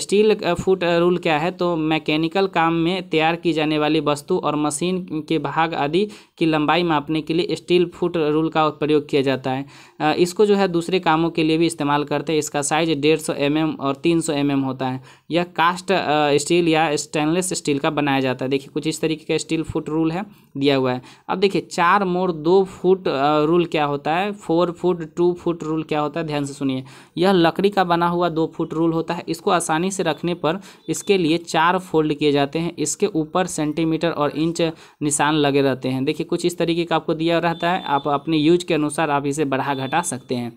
स्टील फुट रूल क्या है तो मैकेनिकल काम में तैयार की जाने वाली वस्तु और मशीन के भाग आदि की लंबाई मापने के लिए स्टील फुट रूल का प्रयोग किया जाता है इसको जो है दूसरे कामों के लिए भी इस्तेमाल करते हैं इसका साइज डेढ़ सौ एम एम और तीन सौ एम एम होता है यह कास्ट स्टील या स्टेनलेस स्टील का बनाया जाता है देखिए कुछ इस तरीके का स्टील फुट रूल है दिया हुआ है अब देखिए चार मोड़ दो फुट रूल क्या होता है four foot two foot rule क्या होता है ध्यान से सुनिए यह लकड़ी का बना हुआ दो फुट रूल होता है होता है इसको आसानी से रखने पर इसके लिए चार फोल्ड किए जाते हैं इसके ऊपर सेंटीमीटर और इंच निशान लगे रहते हैं देखिए कुछ इस तरीके का आपको दिया रहता है आप अपने यूज के अनुसार आप इसे बढ़ा घटा सकते हैं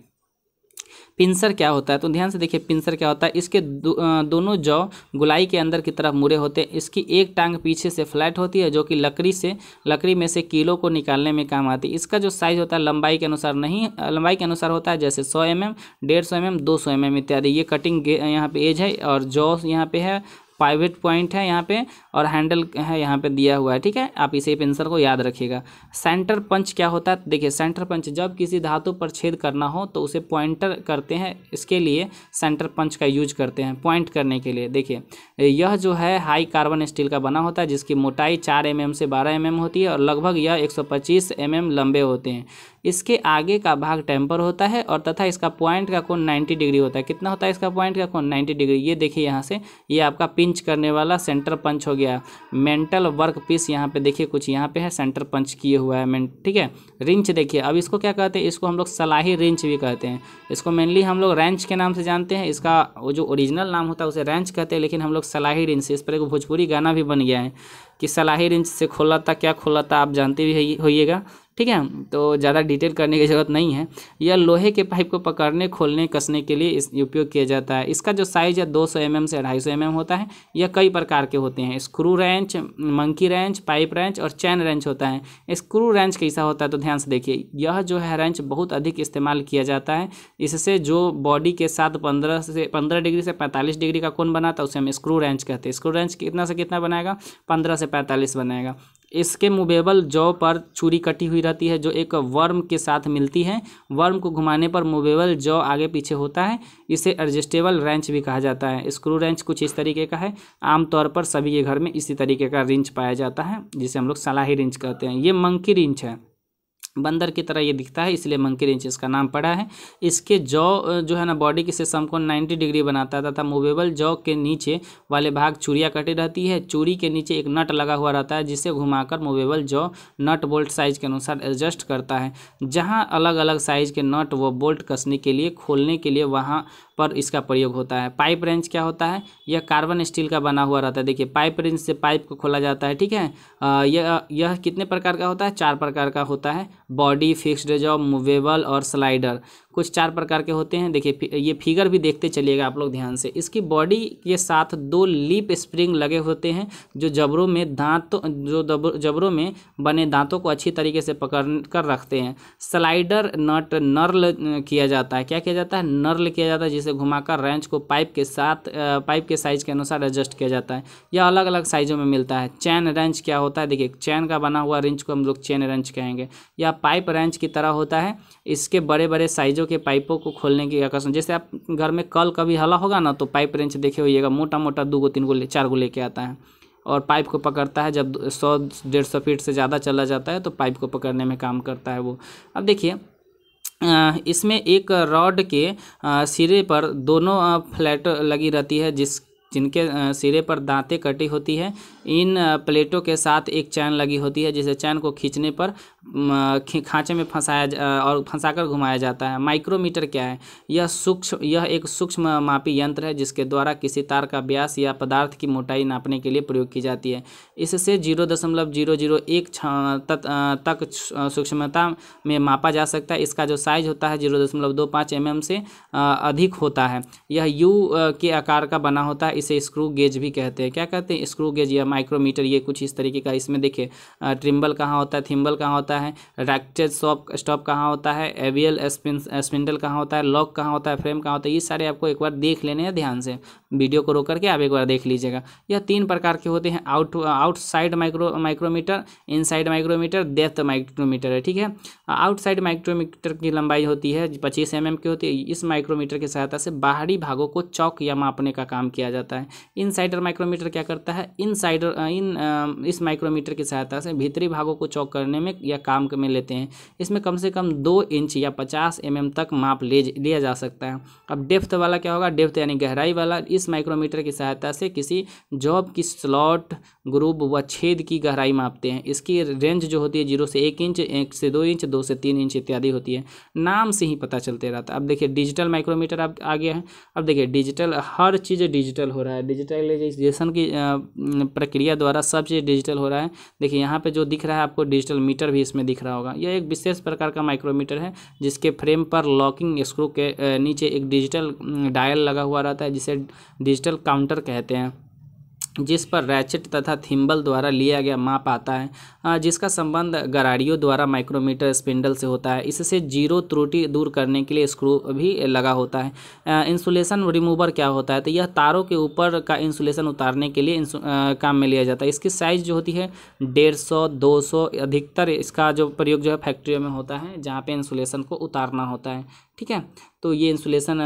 पिंसर क्या होता है तो ध्यान से देखिए पिंसर क्या होता है इसके दो, दोनों जौ गुलाई के अंदर की तरफ मुड़े होते हैं इसकी एक टांग पीछे से फ्लैट होती है जो कि लकड़ी से लकड़ी में से कीलों को निकालने में काम आती है इसका जो साइज होता है लंबाई के अनुसार नहीं लंबाई के अनुसार होता है जैसे सौ एम एम डेढ़ सौ एम एम दो सौ एम एम इत्यादि ये कटिंग यहाँ पे एज है और जौ यहाँ पे है पाइवेट पॉइंट है यहाँ पे और हैंडल है यहाँ पे दिया हुआ है ठीक है आप इसे पेंसिल को याद रखिएगा सेंटर पंच क्या होता है देखिए सेंटर पंच जब किसी धातु पर छेद करना हो तो उसे पॉइंटर करते हैं इसके लिए सेंटर पंच का यूज करते हैं पॉइंट करने के लिए देखिए यह जो है हाई कार्बन स्टील का बना होता है जिसकी मोटाई चार एम mm से बारह एम mm होती है और लगभग यह एक सौ पच्चीस mm लंबे होते हैं इसके आगे का भाग टेम्पर होता है और तथा इसका पॉइंट का कोण 90 डिग्री होता है कितना होता है इसका पॉइंट का कोण 90 डिग्री ये देखिए यहाँ से ये आपका पिंच करने वाला सेंटर पंच हो गया मेंटल वर्क पीस यहाँ पे देखिए कुछ यहाँ पे है सेंटर पंच किए हुआ है ठीक है रिंच देखिए अब इसको क्या कहते हैं इसको हम लोग सलाही रिंच भी कहते हैं इसको मेनली हम लोग रेंच के नाम से जानते हैं इसका जो ओरिजिनल नाम होता है उसे रेंच कहते हैं लेकिन हम लोग सलाही रिंच इस पर एक भोजपुरी गाना भी बन गया है कि सलाही रिंच से खोला था क्या खोला था आप जानते भी होइएगा ठीक है तो ज़्यादा डिटेल करने की ज़रूरत नहीं है यह लोहे के पाइप को पकड़ने खोलने कसने के लिए इस उपयोग किया जाता है इसका जो साइज़ है 200 सौ mm से 250 सौ mm होता है यह कई प्रकार के होते हैं screw wrench monkey wrench pipe wrench और चैन रेंच होता है स्क्रू रेंच कैसा होता है तो ध्यान से देखिए यह जो है रेंच बहुत अधिक इस्तेमाल किया जाता है इससे जो बॉडी के साथ पंद्रह से पंद्रह डिग्री से पैंतालीस डिग्री का कौन बनाता है उसे हम स्क्रू रेंच कहते हैं स्क्रू रेंच कितना से कितना बनाएगा पंद्रह से पैंतालीस बनाएगा इसके मूवेबल जॉ पर छुरी कटी हुई रहती है जो एक वर्म के साथ मिलती है वर्म को घुमाने पर मूवेबल जॉ आगे पीछे होता है इसे एडजस्टेबल रेंच भी कहा जाता है स्क्रू रेंच कुछ इस तरीके का है आमतौर पर सभी के घर में इसी तरीके का रिंच पाया जाता है जिसे हम लोग सलाही रिंच कहते हैं ये मंकी रिंच है बंदर की तरह ये दिखता है इसलिए मंकी रिंच इसका नाम पड़ा है इसके जॉ जो है ना बॉडी के सिस्टम को 90 डिग्री बनाता था तथा मूवेबल जॉ के नीचे वाले भाग चूड़िया कटी रहती है चूड़ी के नीचे एक नट लगा हुआ रहता है जिसे घुमाकर movable jaw nut bolt size के अनुसार एडजस्ट करता है जहाँ अलग अलग साइज के नट व बोल्ट कसने के लिए खोलने के लिए वहाँ पर इसका प्रयोग होता है पाइप रेंज क्या होता है यह कार्बन स्टील का बना हुआ रहता है देखिए पाइप रेंज से पाइप को खोला जाता है ठीक है यह यह कितने प्रकार का होता है चार प्रकार का होता है बॉडी फिक्स्ड जॉब मूवेबल और स्लाइडर कुछ चार प्रकार के होते हैं देखिए ये फिगर भी देखते चलिएगा आप लोग ध्यान से इसकी बॉडी के साथ दो लीप स्प्रिंग लगे होते हैं जो जबरों में दांत जो जबरों में बने दांतों को अच्छी तरीके से पकड़ कर रखते हैं स्लाइडर नट नर्ल किया जाता है क्या किया जाता है नर्ल किया जाता है जिसे घुमाकर रेंच को पाइप के साथ पाइप के साइज़ के अनुसार एडजस्ट किया जाता है यह अलग अलग साइज़ों में मिलता है चैन रेंच क्या होता है देखिए चैन का बना हुआ रेंच को हम लोग चैन रेंच कहेंगे या पाइप रेंच की तरह होता है इसके बड़े बड़े साइज़ों चीज़ों के पाइपों को खोलने की आकर्षण जैसे आप घर में कल कभी हला होगा ना तो पाइप रेंच देखे होइएगा मोटा मोटा दो गो तीन गो चार गो लेके आता है और पाइप को पकड़ता है जब सौ डेढ़ सौ फीट से ज़्यादा चला जाता है तो पाइप को पकड़ने में काम करता है वो अब देखिए इसमें एक रॉड के सिरे पर दोनों फ्लैट लगी रहती है जिस जिनके सिरे पर दांतें कटी होती है इन प्लेटों के साथ एक चैन लगी होती है जिसे चैन को खींचने पर खांचे में फंसाया और फंसाकर घुमाया जाता है माइक्रोमीटर क्या है यह सूक्ष्म यह एक सूक्ष्म मापी यंत्र है जिसके द्वारा किसी तार का व्यास या पदार्थ की मोटाई नापने के लिए प्रयोग की जाती है इससे जीरो दशमलव जीरो जीरो एक तक सूक्ष्मता में मापा जा सकता है इसका जो साइज होता है जीरो दशमलव दो पाँच एम से अधिक होता है यह यू के आकार का बना होता है इसे स्क्रू गेज भी कहते हैं क्या कहते हैं स्क्रू गेज या माइक्रोमीटर ये कुछ इस तरीके का इसमें देखिए ट्रिम्बल कहाँ होता है थिम्बल कहाँ होता है रैक्टेज सॉप स्टॉप कहाँ होता है एवियल स्पिंडल कहाँ होता है लॉक कहाँ होता है फ्रेम कहाँ होता है ये सारे आपको एक बार देख लेने हैं ध्यान से वीडियो को रोक करके आप एक बार देख लीजिएगा यह तीन प्रकार के होते हैं out outside micro micrometer inside micrometer depth micrometer है ठीक है आउटसाइड माइक्रोमीटर की लंबाई होती है पच्चीस एम mm एम की होती है इस माइक्रोमीटर की सहायता से बाहरी भागों को चौक या मापने का काम किया जाता है जाता है इनसाइडर माइक्रोमीटर क्या करता है इनसाइडर इन इस माइक्रोमीटर की सहायता से भीतरी भागों को चौक करने में या काम में लेते हैं इसमें कम से कम दो इंच या पचास एम mm तक माप ले लिया जा सकता है अब डेफ्थ वाला क्या होगा डेफ्थ यानी गहराई वाला इस माइक्रोमीटर की सहायता से किसी जॉब की स्लॉट ग्रुप व छेद की गहराई मापते हैं इसकी रेंज जो होती है जीरो से एक इंच एक से दो इंच दो से तीन इंच इत्यादि होती है नाम से ही पता चलते रहता है अब देखिए डिजिटल माइक्रोमीटर अब आ गया है अब देखिए डिजिटल हर चीज़ डिजिटल हो रहा है डिजिटलाइजेशन की प्रक्रिया द्वारा सब चीज़ डिजिटल हो रहा है देखिए यहाँ पे जो दिख रहा है आपको डिजिटल मीटर भी इसमें दिख रहा होगा यह एक विशेष प्रकार का माइक्रोमीटर है जिसके फ्रेम पर लॉकिंग स्क्रू के नीचे एक डिजिटल डायल लगा हुआ रहता है जिसे डिजिटल काउंटर कहते हैं जिस पर रैचेट तथा थिम्बल द्वारा लिया गया माप आता है जिसका संबंध गरारियों द्वारा माइक्रोमीटर स्पिंडल से होता है इससे जीरो त्रुटि दूर करने के लिए स्क्रू भी लगा होता है इंसुलेशन रिमूवर क्या होता है तो यह तारों के ऊपर का इंसुलेशन उतारने के लिए काम में लिया जाता है इसकी साइज़ जो होती है डेढ़ सौ दो सौ अधिकतर इसका जो प्रयोग जो है फैक्ट्रियों में होता है जहाँ पर इंसुलेशन को उतारना होता है ठीक है तो ये इंसुलेशन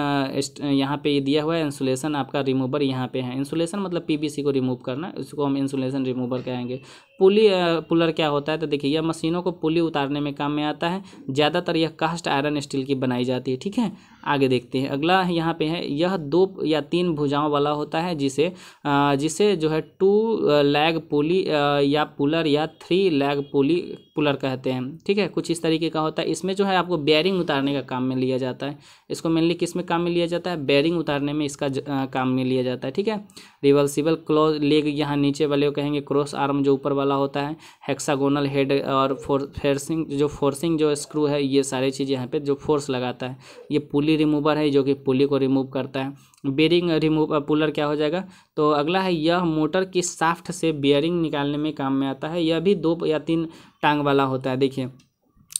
यहाँ पे ये दिया हुआ है इंसुलेशन आपका रिमूवर यहाँ पे है इंसुलेशन मतलब पीबीसी को रिमूव करना इसको हम इंसुलेशन रिमूवर कहेंगे पुली पुलर क्या होता है तो देखिए यह मशीनों को पुली उतारने में काम में आता है ज़्यादातर यह कास्ट आयरन स्टील की बनाई जाती है ठीक है आगे देखते हैं अगला यहाँ पे है यह दो या तीन भुजाओं वाला होता है जिसे जिसे जो है टू लैग पुली या पुलर या थ्री लैग पुली पुलर कहते हैं ठीक है कुछ इस तरीके का होता है इसमें जो है आपको बैरिंग उतारने का काम में लिया जाता है इसको मेनली किस में काम में लिया जाता है बैरिंग उतारने में इसका काम में लिया जाता है ठीक है रिवर्सिबल क्लोज लेग यहाँ नीचे वाले को कहेंगे क्रॉस आर्म जो ऊपर वाला होता है हेक्सागोनल हेड और फोर फेरसिंग जो फोर्सिंग जो स्क्रू है ये सारी चीज़ यहाँ पे जो फोर्स लगाता है ये पुली रिमूवर है जो कि पुली को रिमूव करता है बेरिंग रिमूव पुलर क्या हो जाएगा तो अगला है यह मोटर की साफ्ट से बेयरिंग निकालने में काम में आता है यह भी दो या तीन टांग वाला होता है देखिए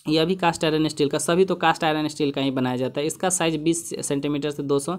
यह भी कास्ट आयरन स्टील का सभी तो कास्ट आयरन स्टील का ही बनाया जाता है इसका साइज 20 सेंटीमीटर से 200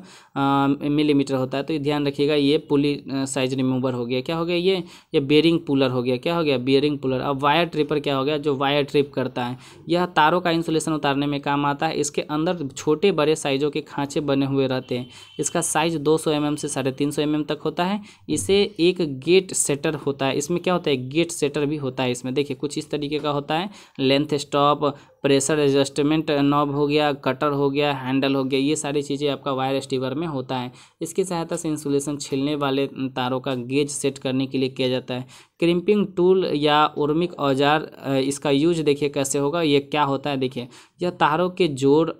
मिलीमीटर होता है तो ध्यान रखिएगा ये पुली साइज रिमूवर हो गया क्या हो गया ये ये बेरिंग पुलर हो गया क्या हो गया बेरिंग पुलर अब वायर ट्रिपर क्या हो गया जो वायर ट्रिप करता है यह तारों का इंसुलेशन उतारने में काम आता है इसके अंदर छोटे बड़े साइजों के खाँचे बने हुए रहते हैं इसका साइज दो सौ mm से साढ़े तीन सौ mm तक होता है इसे एक गेट सेटर होता है इसमें क्या होता है गेट सेटर भी होता है इसमें देखिए कुछ इस तरीके का होता है length stop pressure adjustment knob हो गया कटर हो गया हैंडल हो गया ये सारी चीज़ें आपका वायर स्टीवर में होता है इसकी सहायता से इंसुलेशन छिलने वाले तारों का गेज सेट करने के लिए किया जाता है क्रिम्पिंग टूल या उर्मिक औजार इसका यूज देखिए कैसे होगा ये क्या होता है देखिए यह तारों के जोड़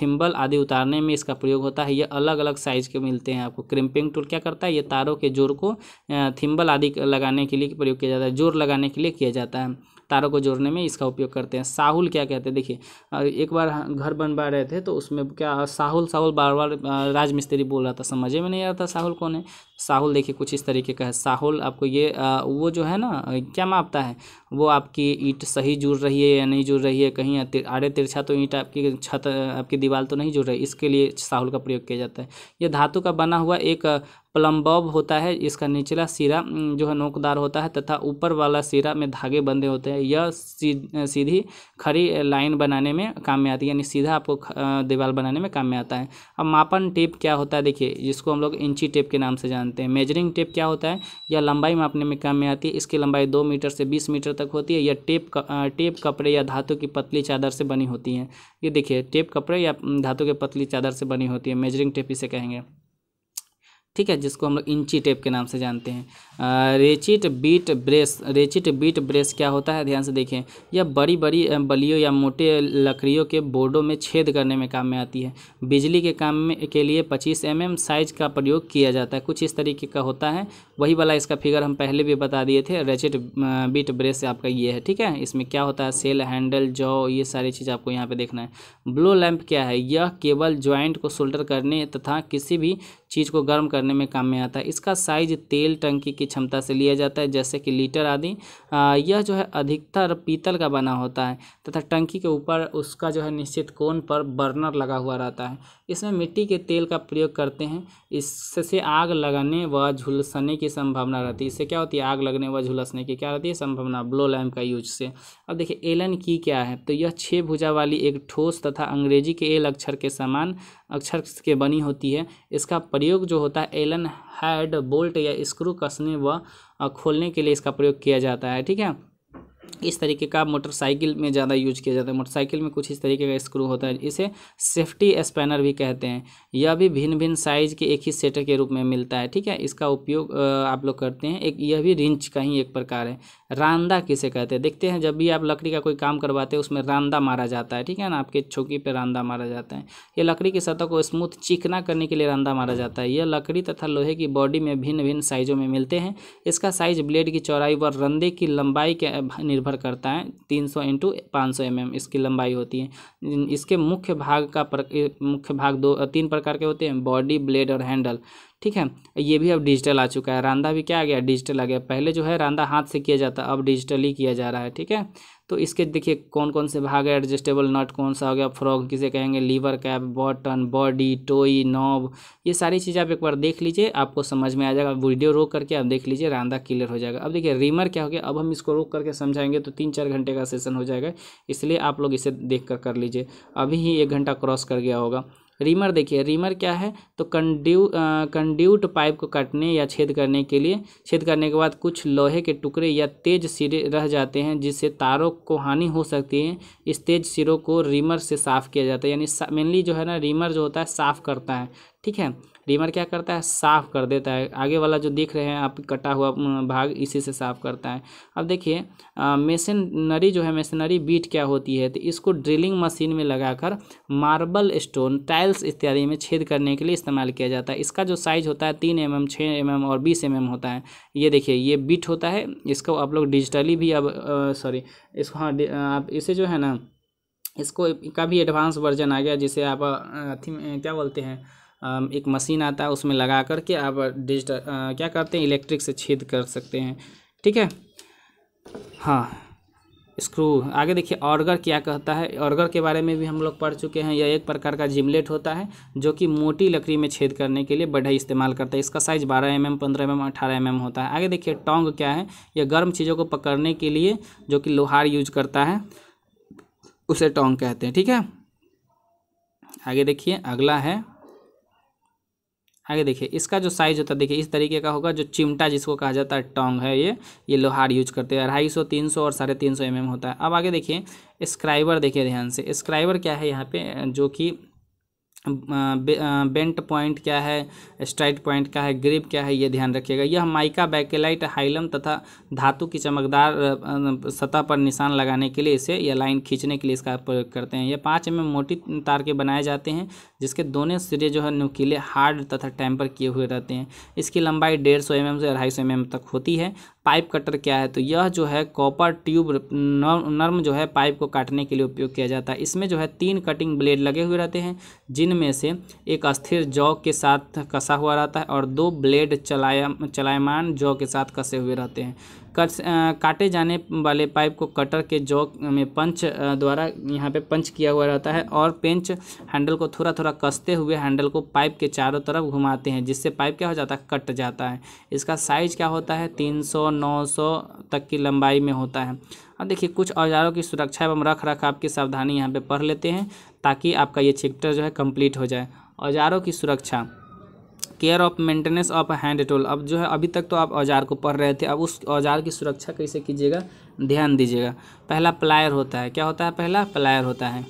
थिम्बल आदि उतारने में इसका प्रयोग होता है ये अलग अलग साइज के मिलते हैं आपको क्रिम्पिंग टूल क्या करता है ये तारों के जोर को थिम्बल आदि लगाने के लिए प्रयोग किया जाता है जोर लगाने के लिए किया जाता है तारों को जोड़ने में इसका उपयोग करते हैं साहुल क्या कहते हैं देखिए एक बार घर बनवा रहे थे तो उसमें क्या साहुल साहुल बार बार राजमिस्त्री बोल रहा था समझे में नहीं आ रहा था साहुल कौन है साहुल देखिए कुछ इस तरीके का है साहुल आपको ये आ, वो जो है ना क्या मापता है वो आपकी ईंट सही जुड़ रही है या नहीं जुड़ रही है कहीं आड़े तिरछा तो ईंट आपकी छत आपकी दीवार तो नहीं जुड़ रही इसके लिए साहुल का प्रयोग किया जाता है ये धातु का बना हुआ एक प्लम्बॉब होता है इसका निचला सिरा जो है नोकदार होता है तथा ऊपर वाला सिरा में धागे बंधे होते हैं यह सीधी खड़ी लाइन बनाने में काम में आती है यानी सीधा आपको दीवार बनाने में काम में आता है अब मापन टेप क्या होता है देखिए जिसको हम लोग इंची टेप के नाम से हैं जानते हैं मेजरिंग टेप क्या होता है यह लंबाई मापने में काम में आती है इसकी लंबाई दो मीटर से बीस मीटर तक होती है यह टेप टेप कपड़े या धातु की पतली चादर से बनी होती हैं ये देखिए टेप कपड़े या धातु के पतली चादर से बनी होती है मेजरिंग टेप इसे कहेंगे ठीक है जिसको हम लोग इंची टेप के नाम से जानते हैं ratchet bit brace ratchet bit brace क्या होता है ध्यान से देखें यह बड़ी बड़ी बलियों या मोटे लकड़ियों के बोर्डों में छेद करने में काम में आती है बिजली के काम में के लिए 25 एम mm साइज का प्रयोग किया जाता है कुछ इस तरीके का होता है वही वाला इसका फिगर हम पहले भी बता दिए थे रेचिट बीट ब्रेस आपका ये है ठीक है इसमें क्या होता है सेल हैंडल जॉ ये सारी चीज़ आपको यहाँ पर देखना है ब्लो लैम्प क्या है यह केवल ज्वाइंट को शोल्डर करने तथा किसी भी चीज़ को गर्म करने में काम में आता है इसका साइज तेल टंकी की क्षमता से लिया जाता है जैसे कि लीटर आदि यह जो है अधिकतर पीतल का बना होता है तथा टंकी के ऊपर उसका जो है निश्चित कोण पर बर्नर लगा हुआ रहता है इसमें मिट्टी के तेल का प्रयोग करते हैं इससे आग लगाने व झुलसने की संभावना रहती है इससे क्या होती है आग लगने व झुलसने की क्या रहती है संभावना ब्लो लैम्प का यूज से अब देखिए एलन की क्या है तो यह छः भुजा वाली एक ठोस तथा अंग्रेजी के एल अक्षर के समान अक्षर के बनी होती है इसका प्रयोग जो होता है एलन हैड बोल्ट या स्क्रू कसने व खोलने के लिए इसका प्रयोग किया जाता है ठीक है इस तरीके का मोटरसाइकिल में ज़्यादा यूज किया जाता है मोटरसाइकिल में कुछ इस तरीके का स्क्रू होता है इसे सेफ्टी स्पैनर भी कहते हैं यह भी भिन्न भिन्न साइज के एक ही सेटर के रूप में मिलता है ठीक है इसका उपयोग आप लोग करते हैं एक यह भी रिंच का ही एक प्रकार है रांदा किसे कहते हैं देखते हैं जब भी आप लकड़ी का कोई काम करवाते हैं उसमें रांदा मारा जाता है ठीक है ना आपके छोकी पर रांदा मारा जाता है यह लकड़ी की सतह को स्मूथ चिकना करने के लिए रांदा मारा जाता है यह लकड़ी तथा लोहे की बॉडी में भिन्न भिन्न साइजों में मिलते हैं इसका साइज ब्लेड की चौड़ाई व रंधे की लंबाई के निर्भर करता है तीन सौ इंटू पाँच सौ एम mm एम इसकी लंबाई होती है इसके मुख्य भाग का पर, मुख्य भाग दो तीन प्रकार के होते हैं बॉडी ब्लेड और हैंडल ठीक है ये भी अब डिजिटल आ चुका है रांधा भी क्या आ गया डिजिटल आ गया पहले जो है रांधा हाथ से किया जाता अब डिजिटली किया जा रहा है ठीक है तो इसके देखिए कौन कौन से भाग है एडजस्टेबल नट कौन सा हो गया फ्रॉग किसे कहेंगे lever cap button body toe knob ये सारी चीज़ें आप एक बार देख लीजिए आपको समझ में आ जाएगा वीडियो रोक करके आप देख लीजिए रांदा क्लियर हो जाएगा अब देखिए रीमर क्या हो गया अब हम इसको रोक करके समझाएंगे तो तीन चार घंटे का सेशन हो जाएगा इसलिए आप लोग इसे देख कर कर लीजिए अभी ही एक घंटा क्रॉस कर गया होगा रीमर देखिए रीमर क्या है तो कंड्यू कंड्यूट पाइप को काटने या छेद करने के लिए छेद करने के बाद कुछ लोहे के टुकड़े या तेज सिरे रह जाते हैं जिससे तारों को हानि हो सकती है इस तेज सिरों को रीमर से साफ़ किया जाता है यानी मेनली जो है ना रीमर जो होता है साफ़ करता है ठीक है रीमर क्या करता है साफ़ कर देता है आगे वाला जो दिख रहे हैं आप कटा हुआ भाग इसी से साफ़ करता है अब देखिए मेसनरी जो है मेसनरी बीट क्या होती है तो इसको ड्रिलिंग मशीन में लगाकर मार्बल स्टोन टाइल्स इत्यादि में छेद करने के लिए इस्तेमाल किया जाता है इसका जो साइज होता है तीन एम एम छः एम एम और बीस एम एम होता है ये देखिए ये बीट होता है इसको आप लोग डिजिटली भी अब सॉरी इसको हाँ आप इसे जो है ना इसको का भी एडवांस वर्जन आ गया जिसे आप अथी क्या बोलते हैं एक मशीन आता है उसमें लगा करके आप डिजिटल क्या करते हैं इलेक्ट्रिक से छेद कर सकते हैं ठीक है हाँ स्क्रू आगे देखिए ऑर्गर क्या कहता है ऑर्गर के बारे में भी हम लोग पढ़ चुके हैं यह एक प्रकार का जिमलेट होता है जो कि मोटी लकड़ी में छेद करने के लिए बढ़ई इस्तेमाल करता है इसका साइज 12 एम एम पंद्रह एम mm, अठारह एम mm होता है आगे देखिए टोंग क्या है यह गर्म चीज़ों को पकड़ने के लिए जो कि लोहार यूज करता है उसे टोंग कहते हैं ठीक है आगे देखिए अगला है आगे देखिए इसका जो साइज होता है देखिए इस तरीके का होगा जो चिमटा जिसको कहा जाता है टोंग है ये ये लोहार यूज करते हैं अढ़ाई सौ तीन सौ और साढ़े तीन सौ एम एम होता है अब आगे देखिए स्क्राइबर देखिए ध्यान से स्क्राइबर क्या है यहाँ पे जो कि बेंट पॉइंट क्या है स्ट्राइट पॉइंट क्या है ग्रिप क्या है ये ध्यान रखिएगा यह माइका बैकेलाइट हाइलम तथा धातु की चमकदार सतह पर निशान लगाने के लिए इसे या लाइन खींचने के लिए इसका प्रयोग करते हैं यह पाँच एम मोटी तार के बनाए जाते हैं जिसके दोनों सिरे जो है नुकीले हार्ड तथा टैम्पर किए हुए रहते हैं इसकी लंबाई डेढ़ सौ एम mm से अढ़ाई सौ एम mm तक होती है पाइप कटर क्या है तो यह जो है कॉपर ट्यूब नर्म जो है पाइप को काटने के लिए उपयोग किया जाता है इसमें जो है तीन कटिंग ब्लेड लगे हुए रहते हैं जिनमें से एक अस्थिर जौ के साथ कसा हुआ रहता है और दो ब्लेड चलाया चलायमान जौ के साथ कसे हुए रहते हैं कट काटे जाने वाले पाइप को कटर के जॉक में पंच द्वारा यहाँ पे पंच किया हुआ रहता है और पेंच हैंडल को थोड़ा थोड़ा कसते हुए हैंडल को पाइप के चारों तरफ घुमाते हैं जिससे पाइप क्या हो जाता है कट जाता है इसका साइज क्या होता है तीन सौ नौ सौ तक की लंबाई में होता है अब देखिए कुछ औजारों की सुरक्षा एवं रख रखाव की सावधानी यहाँ पे पढ़ लेते हैं ताकि आपका ये चैप्टर जो है कंप्लीट हो जाए औजारों की सुरक्षा care of maintenance of hand tool अब जो है अभी तक तो आप औजार को पढ़ रहे थे अब उस औजार की सुरक्षा कैसे कीजिएगा ध्यान दीजिएगा पहला प्लायर होता है क्या होता है पहला प्लायर होता है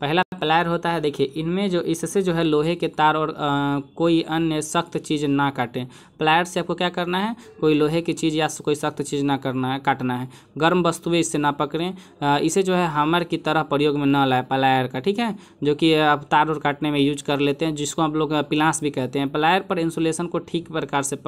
पहला प्लायर होता है देखिए इनमें जो इससे जो है लोहे के तार और आ, कोई अन्य सख्त चीज़ ना काटें प्लायर से आपको क्या करना है कोई लोहे की चीज़ या कोई सख्त चीज़ ना करना है काटना है गर्म वस्तुएं इससे ना पकड़ें इसे जो है हमर की तरह प्रयोग में ना लाए प्लायर का ठीक है जो कि आप तार और काटने में यूज कर लेते हैं जिसको आप लोग पिलांस भी कहते हैं प्लायर पर इंसुलेशन को ठीक प्रकार से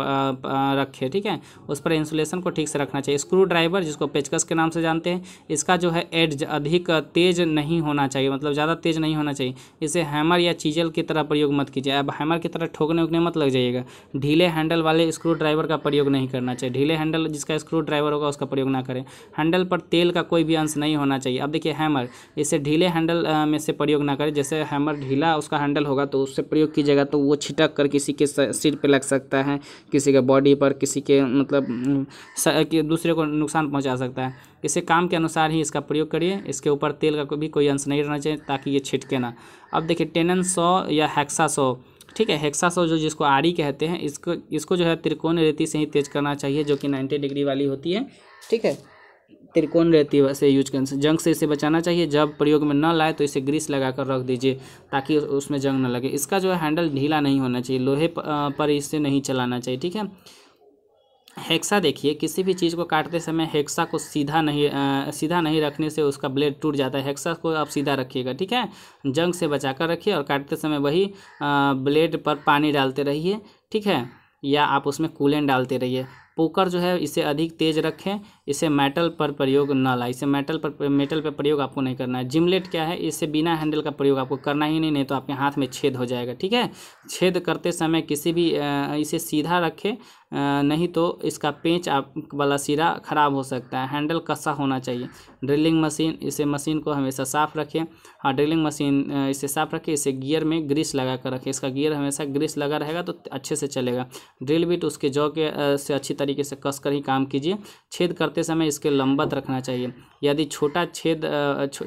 रखें ठीक है उस पर इंसुलेशन को ठीक से रखना चाहिए स्क्रू ड्राइवर जिसको पेचकस के नाम से जानते हैं इसका जो है एड अधिक तेज नहीं होना चाहिए मतलब ज़्यादा तेज नहीं होना चाहिए इसे हैमर या चीजल की तरह प्रयोग मत कीजिए अब हैमर की तरह ठोकने उकने मत लग जाइएगा ढीले हैंडल हैंडल वाले स्क्रू ड्राइवर का प्रयोग नहीं करना चाहिए ढीले हैंडल जिसका स्क्रू ड्राइवर होगा उसका प्रयोग ना करें हैंडल पर तेल का कोई भी अंश नहीं होना चाहिए अब देखिए हैमर इसे ढीले हैंडल में से प्रयोग ना करें जैसे हैमर ढीला उसका हैंडल होगा तो उससे प्रयोग की तो वो छिटक कर किसी के सिर पर लग सकता है किसी के बॉडी पर किसी के मतलब दूसरे को नुकसान पहुँचा सकता है इसे काम के अनुसार ही इसका प्रयोग करिए इसके ऊपर तेल का भी कोई अंश नहीं रहना चाहिए ताकि ये छिटके ना अब देखिए टेनन सौ या हैक्सा सौ ठीक है हेक्सा जो जिसको आरी कहते हैं इसको इसको जो है त्रिकोण रेती से ही तेज करना चाहिए जो कि नाइन्टी डिग्री वाली होती है ठीक है त्रिकोण रेती से यूज कर जंग से इसे बचाना चाहिए जब प्रयोग में न लाए तो इसे ग्रीस लगाकर रख दीजिए ताकि उसमें जंग न लगे इसका जो है हैंडल ढीला नहीं होना चाहिए लोहे पर इसे नहीं चलाना चाहिए ठीक है हेक्सा देखिए किसी भी चीज़ को काटते समय हेक्सा को सीधा नहीं आ, सीधा नहीं रखने से उसका ब्लेड टूट जाता है हेक्सा को आप सीधा रखिएगा ठीक है जंग से बचा कर रखिए और काटते समय वही आ, ब्लेड पर पानी डालते रहिए ठीक है या आप उसमें कूलेंट डालते रहिए पोकर जो है इसे अधिक तेज रखें इसे मेटल पर प्रयोग न लाए इसे मेटल पर मेटल पर प्रयोग आपको नहीं करना है जिमलेट क्या है इसे बिना हैंडल का प्रयोग आपको करना ही नहीं नहीं तो आपके हाथ में छेद हो जाएगा ठीक है छेद करते समय किसी भी इसे सीधा रखें नहीं तो इसका पेंच आप वाला सिरा ख़राब हो सकता है हैंडल कसा होना चाहिए ड्रिलिंग मशीन इसे मशीन को हमेशा साफ़ रखें और हाँ, ड्रिलिंग मशीन इसे साफ़ रखें इसे गियर में ग्रीस लगा कर रखें इसका गियर हमेशा ग्रीस लगा रहेगा तो अच्छे से चलेगा ड्रिल बिट उसके जौ के से अच्छी तरीके से कस ही काम कीजिए छेद करते समय इसके लंबत रखना चाहिए यदि छोटा छेद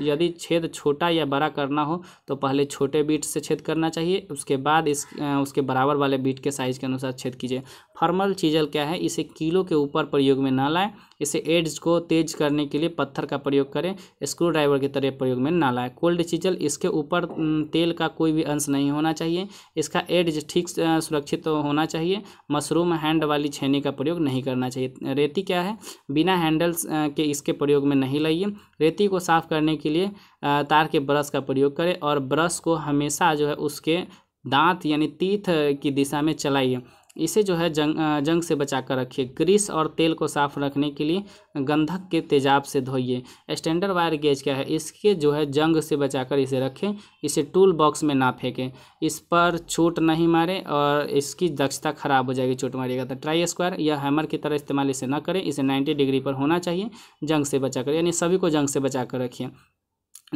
यदि छेद छोटा या बड़ा करना हो तो पहले छोटे बीट से छेद करना चाहिए उसके बाद इस उसके बराबर वाले बीट के साइज़ के अनुसार छेद कीजिए फॉर्मल चीजल क्या है इसे किलो के ऊपर प्रयोग में ना लाएं इसे एड्स को तेज करने के लिए पत्थर का प्रयोग करें स्क्रू ड्राइवर की तरह प्रयोग में ना लाएं कोल्ड चीजल इसके ऊपर तेल का कोई भी अंश नहीं होना चाहिए इसका एड्स ठीक सुरक्षित तो होना चाहिए मशरूम हैंड वाली छेनी का प्रयोग नहीं करना चाहिए रेती क्या है बिना हैंडल्स के इसके प्रयोग में नहीं लाइए रेती को साफ करने के लिए तार के ब्रश का प्रयोग करें और ब्रश को हमेशा जो है उसके दांत यानी तीथ की दिशा में चलाइए इसे जो है जंग जंग से बचा कर रखिए ग्रीस और तेल को साफ रखने के लिए गंधक के तेजाब से धोइए स्टैंडर्ड वायर गेज क्या है इसके जो है जंग से बचाकर इसे रखें इसे टूल बॉक्स में ना फेंकें इस पर चोट नहीं मारें और इसकी दक्षता खराब हो जाएगी चोट मारिएगा तो ट्राई स्क्वायर या हैमर की तरह इस्तेमाल इसे ना करें इसे नाइन्टी डिग्री पर होना चाहिए जंग से कर यानी सभी को जंग से बचा कर रखिए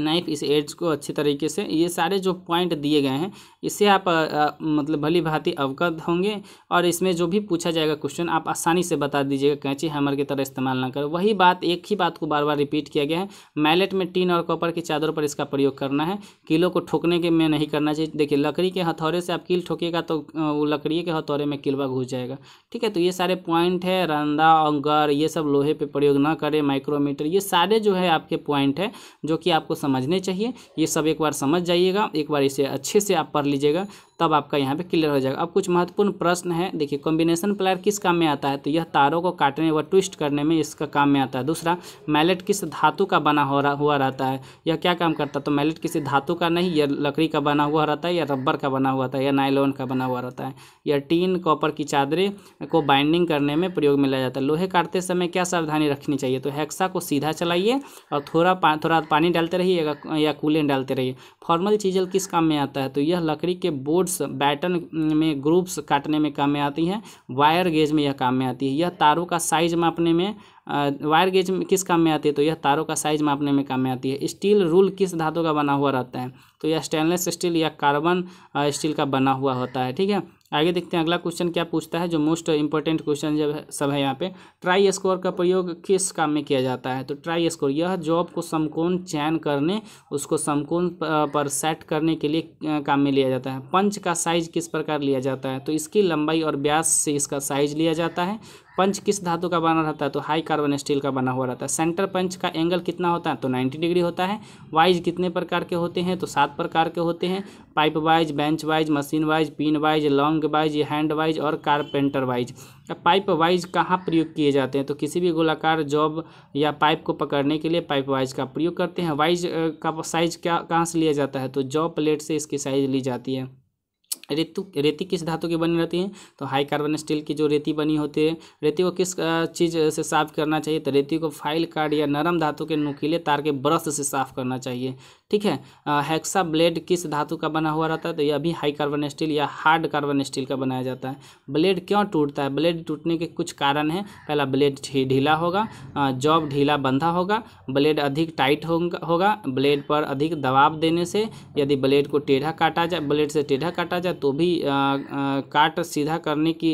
नाइफ इस एड्स को अच्छे तरीके से ये सारे जो पॉइंट दिए गए हैं इससे आप आ, आ, मतलब भली भांति अवगत होंगे और इसमें जो भी पूछा जाएगा क्वेश्चन आप आसानी से बता दीजिएगा कैंची हैमर की तरह इस्तेमाल ना करें वही बात एक ही बात को बार बार रिपीट किया गया है मैलेट में टीन और कॉपर की चादर पर इसका प्रयोग करना है कीलों को ठोकने के में नहीं करना चाहिए देखिए लकड़ी के हथौरे से आप कील ठोकेगा तो वो लकड़ी के हथौरे में किलवा घुस जाएगा ठीक है तो ये सारे पॉइंट है रंदा अंगर ये सब लोहे पर प्रयोग ना करें माइक्रोमीटर ये सारे जो है आपके पॉइंट है जो कि आपको समझने चाहिए ये सब एक बार समझ जाइएगा एक बार इसे अच्छे से आप पढ़ लीजिएगा तब आपका यहाँ पे क्लियर हो जाएगा अब कुछ महत्वपूर्ण प्रश्न है देखिए कॉम्बिनेशन प्लायर किस काम में आता है तो यह तारों को काटने व ट्विस्ट करने में इसका काम में आता है दूसरा मैलेट किस धातु का बना हो रहा हुआ रहता है यह क्या काम करता है तो मैलेट किसी धातु का नहीं यह लकड़ी का बना हुआ रहता है या रबर का बना हुआ था या नाइलॉन का बना हुआ रहता है या टीन कॉपर की चादरें को बाइंडिंग करने में प्रयोग में लाया जाता है लोहे काटते समय क्या सावधानी रखनी चाहिए तो हैक्सा को सीधा चलाइए और थोड़ा थोड़ा पानी डालते रहिएगा या कूलेंट डालते रहिए फॉर्मल चीजल किस काम में आता है तो यह लकड़ी के बोर्ड बोल्ट्स बैटन में ग्रुप्स काटने में काम में आती है वायर गेज में यह काम में आती है यह तारों का साइज मापने में वायर गेज में किस काम में आती है तो यह तारों का साइज मापने में काम में आती है स्टील रूल किस धातु का बना हुआ रहता है तो यह स्टेनलेस स्टील या कार्बन स्टील का बना हुआ होता है ठीक है आगे देखते हैं अगला क्वेश्चन क्या पूछता है जो मोस्ट इंपॉर्टेंट क्वेश्चन जब सब है यहाँ पे ट्राई स्कोर का प्रयोग किस काम में किया जाता है तो ट्राई स्कोर यह जॉब को समकोण चयन करने उसको समकोण पर सेट करने के लिए काम में लिया जाता है पंच का साइज किस प्रकार लिया जाता है तो इसकी लंबाई और ब्यास से इसका साइज लिया जाता है पंच किस धातु का बना रहता है तो हाई कार्बन स्टील का बना हुआ रहता है सेंटर पंच का एंगल कितना होता है तो नाइन्टी डिग्री होता है वाइज कितने प्रकार के होते हैं तो सात प्रकार के होते हैं pipe vice bench vice machine vice pin vice long vice hand vice और कारपेंटर वाइज पाइप वाइज कहाँ प्रयोग किए जाते हैं तो किसी भी गोलाकार जॉब या पाइप को पकड़ने के लिए पाइप वाइज का प्रयोग करते हैं वाइज का साइज क्या कहाँ से लिया जाता है तो जॉब प्लेट से इसकी साइज ली जाती है रेतु रेती किस धातु की बनी रहती है तो हाई कार्बन स्टील की जो रेती बनी होती है रेती को किस चीज़ से साफ करना चाहिए तो रेती को फाइल कार्ड या नरम धातु के नुकीले तार के ब्रश से साफ करना चाहिए ठीक है हेक्सा ब्लेड किस धातु का बना हुआ रहता है तो यह भी हाई कार्बन स्टील या हार्ड कार्बन स्टील का बनाया जाता है ब्लेड क्यों टूटता है ब्लेड टूटने के कुछ कारण हैं पहला ब्लेड ढीला होगा जॉब ढीला बंधा होगा ब्लेड अधिक टाइट होगा ब्लेड पर अधिक दबाव देने से यदि ब्लेड को टेढ़ा काटा जाए ब्लेड से टेढ़ा काटा जाए तो भी काट सीधा करने की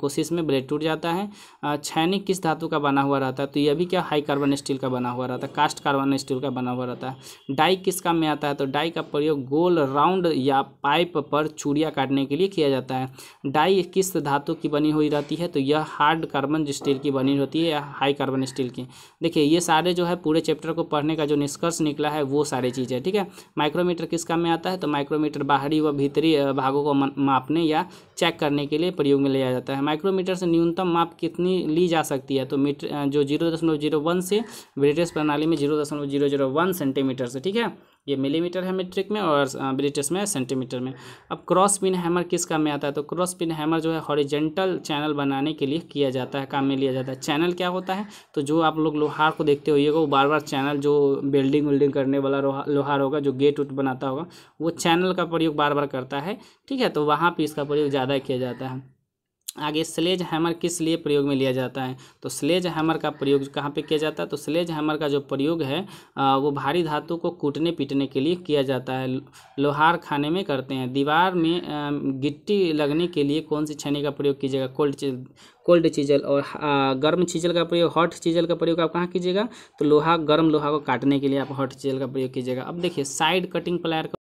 कोशिश में ब्लेड टूट जाता है छैनी किस धातु का बना हुआ रहता है तो यह भी क्या हाई कार्बन स्टील का बना हुआ रहता है कास्ट कार्बन स्टील का बना हुआ रहता है डाई किस काम में आता है तो डाई का प्रयोग गोल राउंड या पाइप पर चूड़िया काटने के लिए किया जाता है डाई किस धातु की बनी हुई रहती है तो यह हार्ड कार्बन स्टील की बनी होती है या हाई कार्बन स्टील की देखिए ये सारे जो है पूरे चैप्टर को पढ़ने का जो निष्कर्ष निकला है वो सारी चीज़ें ठीक है माइक्रोमीटर किस काम में आता है तो माइक्रोमीटर बाहरी व भीतरी भागों को मापने या चेक करने के लिए प्रयोग में लिया जाता है माइक्रोमीटर से न्यूनतम माप कितनी ली जा सकती है तो मीटर जो जीरो दशमलव जीरो वन से ब्रिटिश प्रणाली में जीरो दशमलव जीरो जीरो वन सेंटीमीटर से ठीक है ये मिलीमीटर है मीट्रिक में और ब्रिटिश में सेंटीमीटर में अब क्रॉस पिन हैमर किस काम में आता है तो क्रॉस पिन हैमर जो है हॉरिजेंटल चैनल बनाने के लिए किया जाता है काम में लिया जाता है चैनल क्या होता है तो जो आप लोग लोहार को देखते होइएगा वो बार बार चैनल जो बिल्डिंग उल्डिंग करने वाला लोहार होगा जो गेट उट बनाता होगा वो चैनल का प्रयोग बार बार करता है ठीक है तो वहाँ पर इसका प्रयोग ज़्यादा किया जाता है आगे स्लेज हैमर किस लिए प्रयोग में लिया जाता है तो स्लेज हैमर का प्रयोग कहाँ पे किया जाता है तो स्लेज हैमर का जो प्रयोग है वो भारी धातु को कूटने पीटने के लिए किया जाता है लोहार खाने में करते हैं दीवार में गिट्टी लगने के लिए कौन सी छनी का प्रयोग कीजिएगा कोल्ड कोल्ड चीजल और गर्म चीजल का प्रयोग हॉट चीजल का प्रयोग आप कहाँ कीजिएगा तो लोहा गर्म लोहा को काटने के लिए आप हॉट चीजल का प्रयोग कीजिएगा अब देखिए साइड कटिंग प्लायर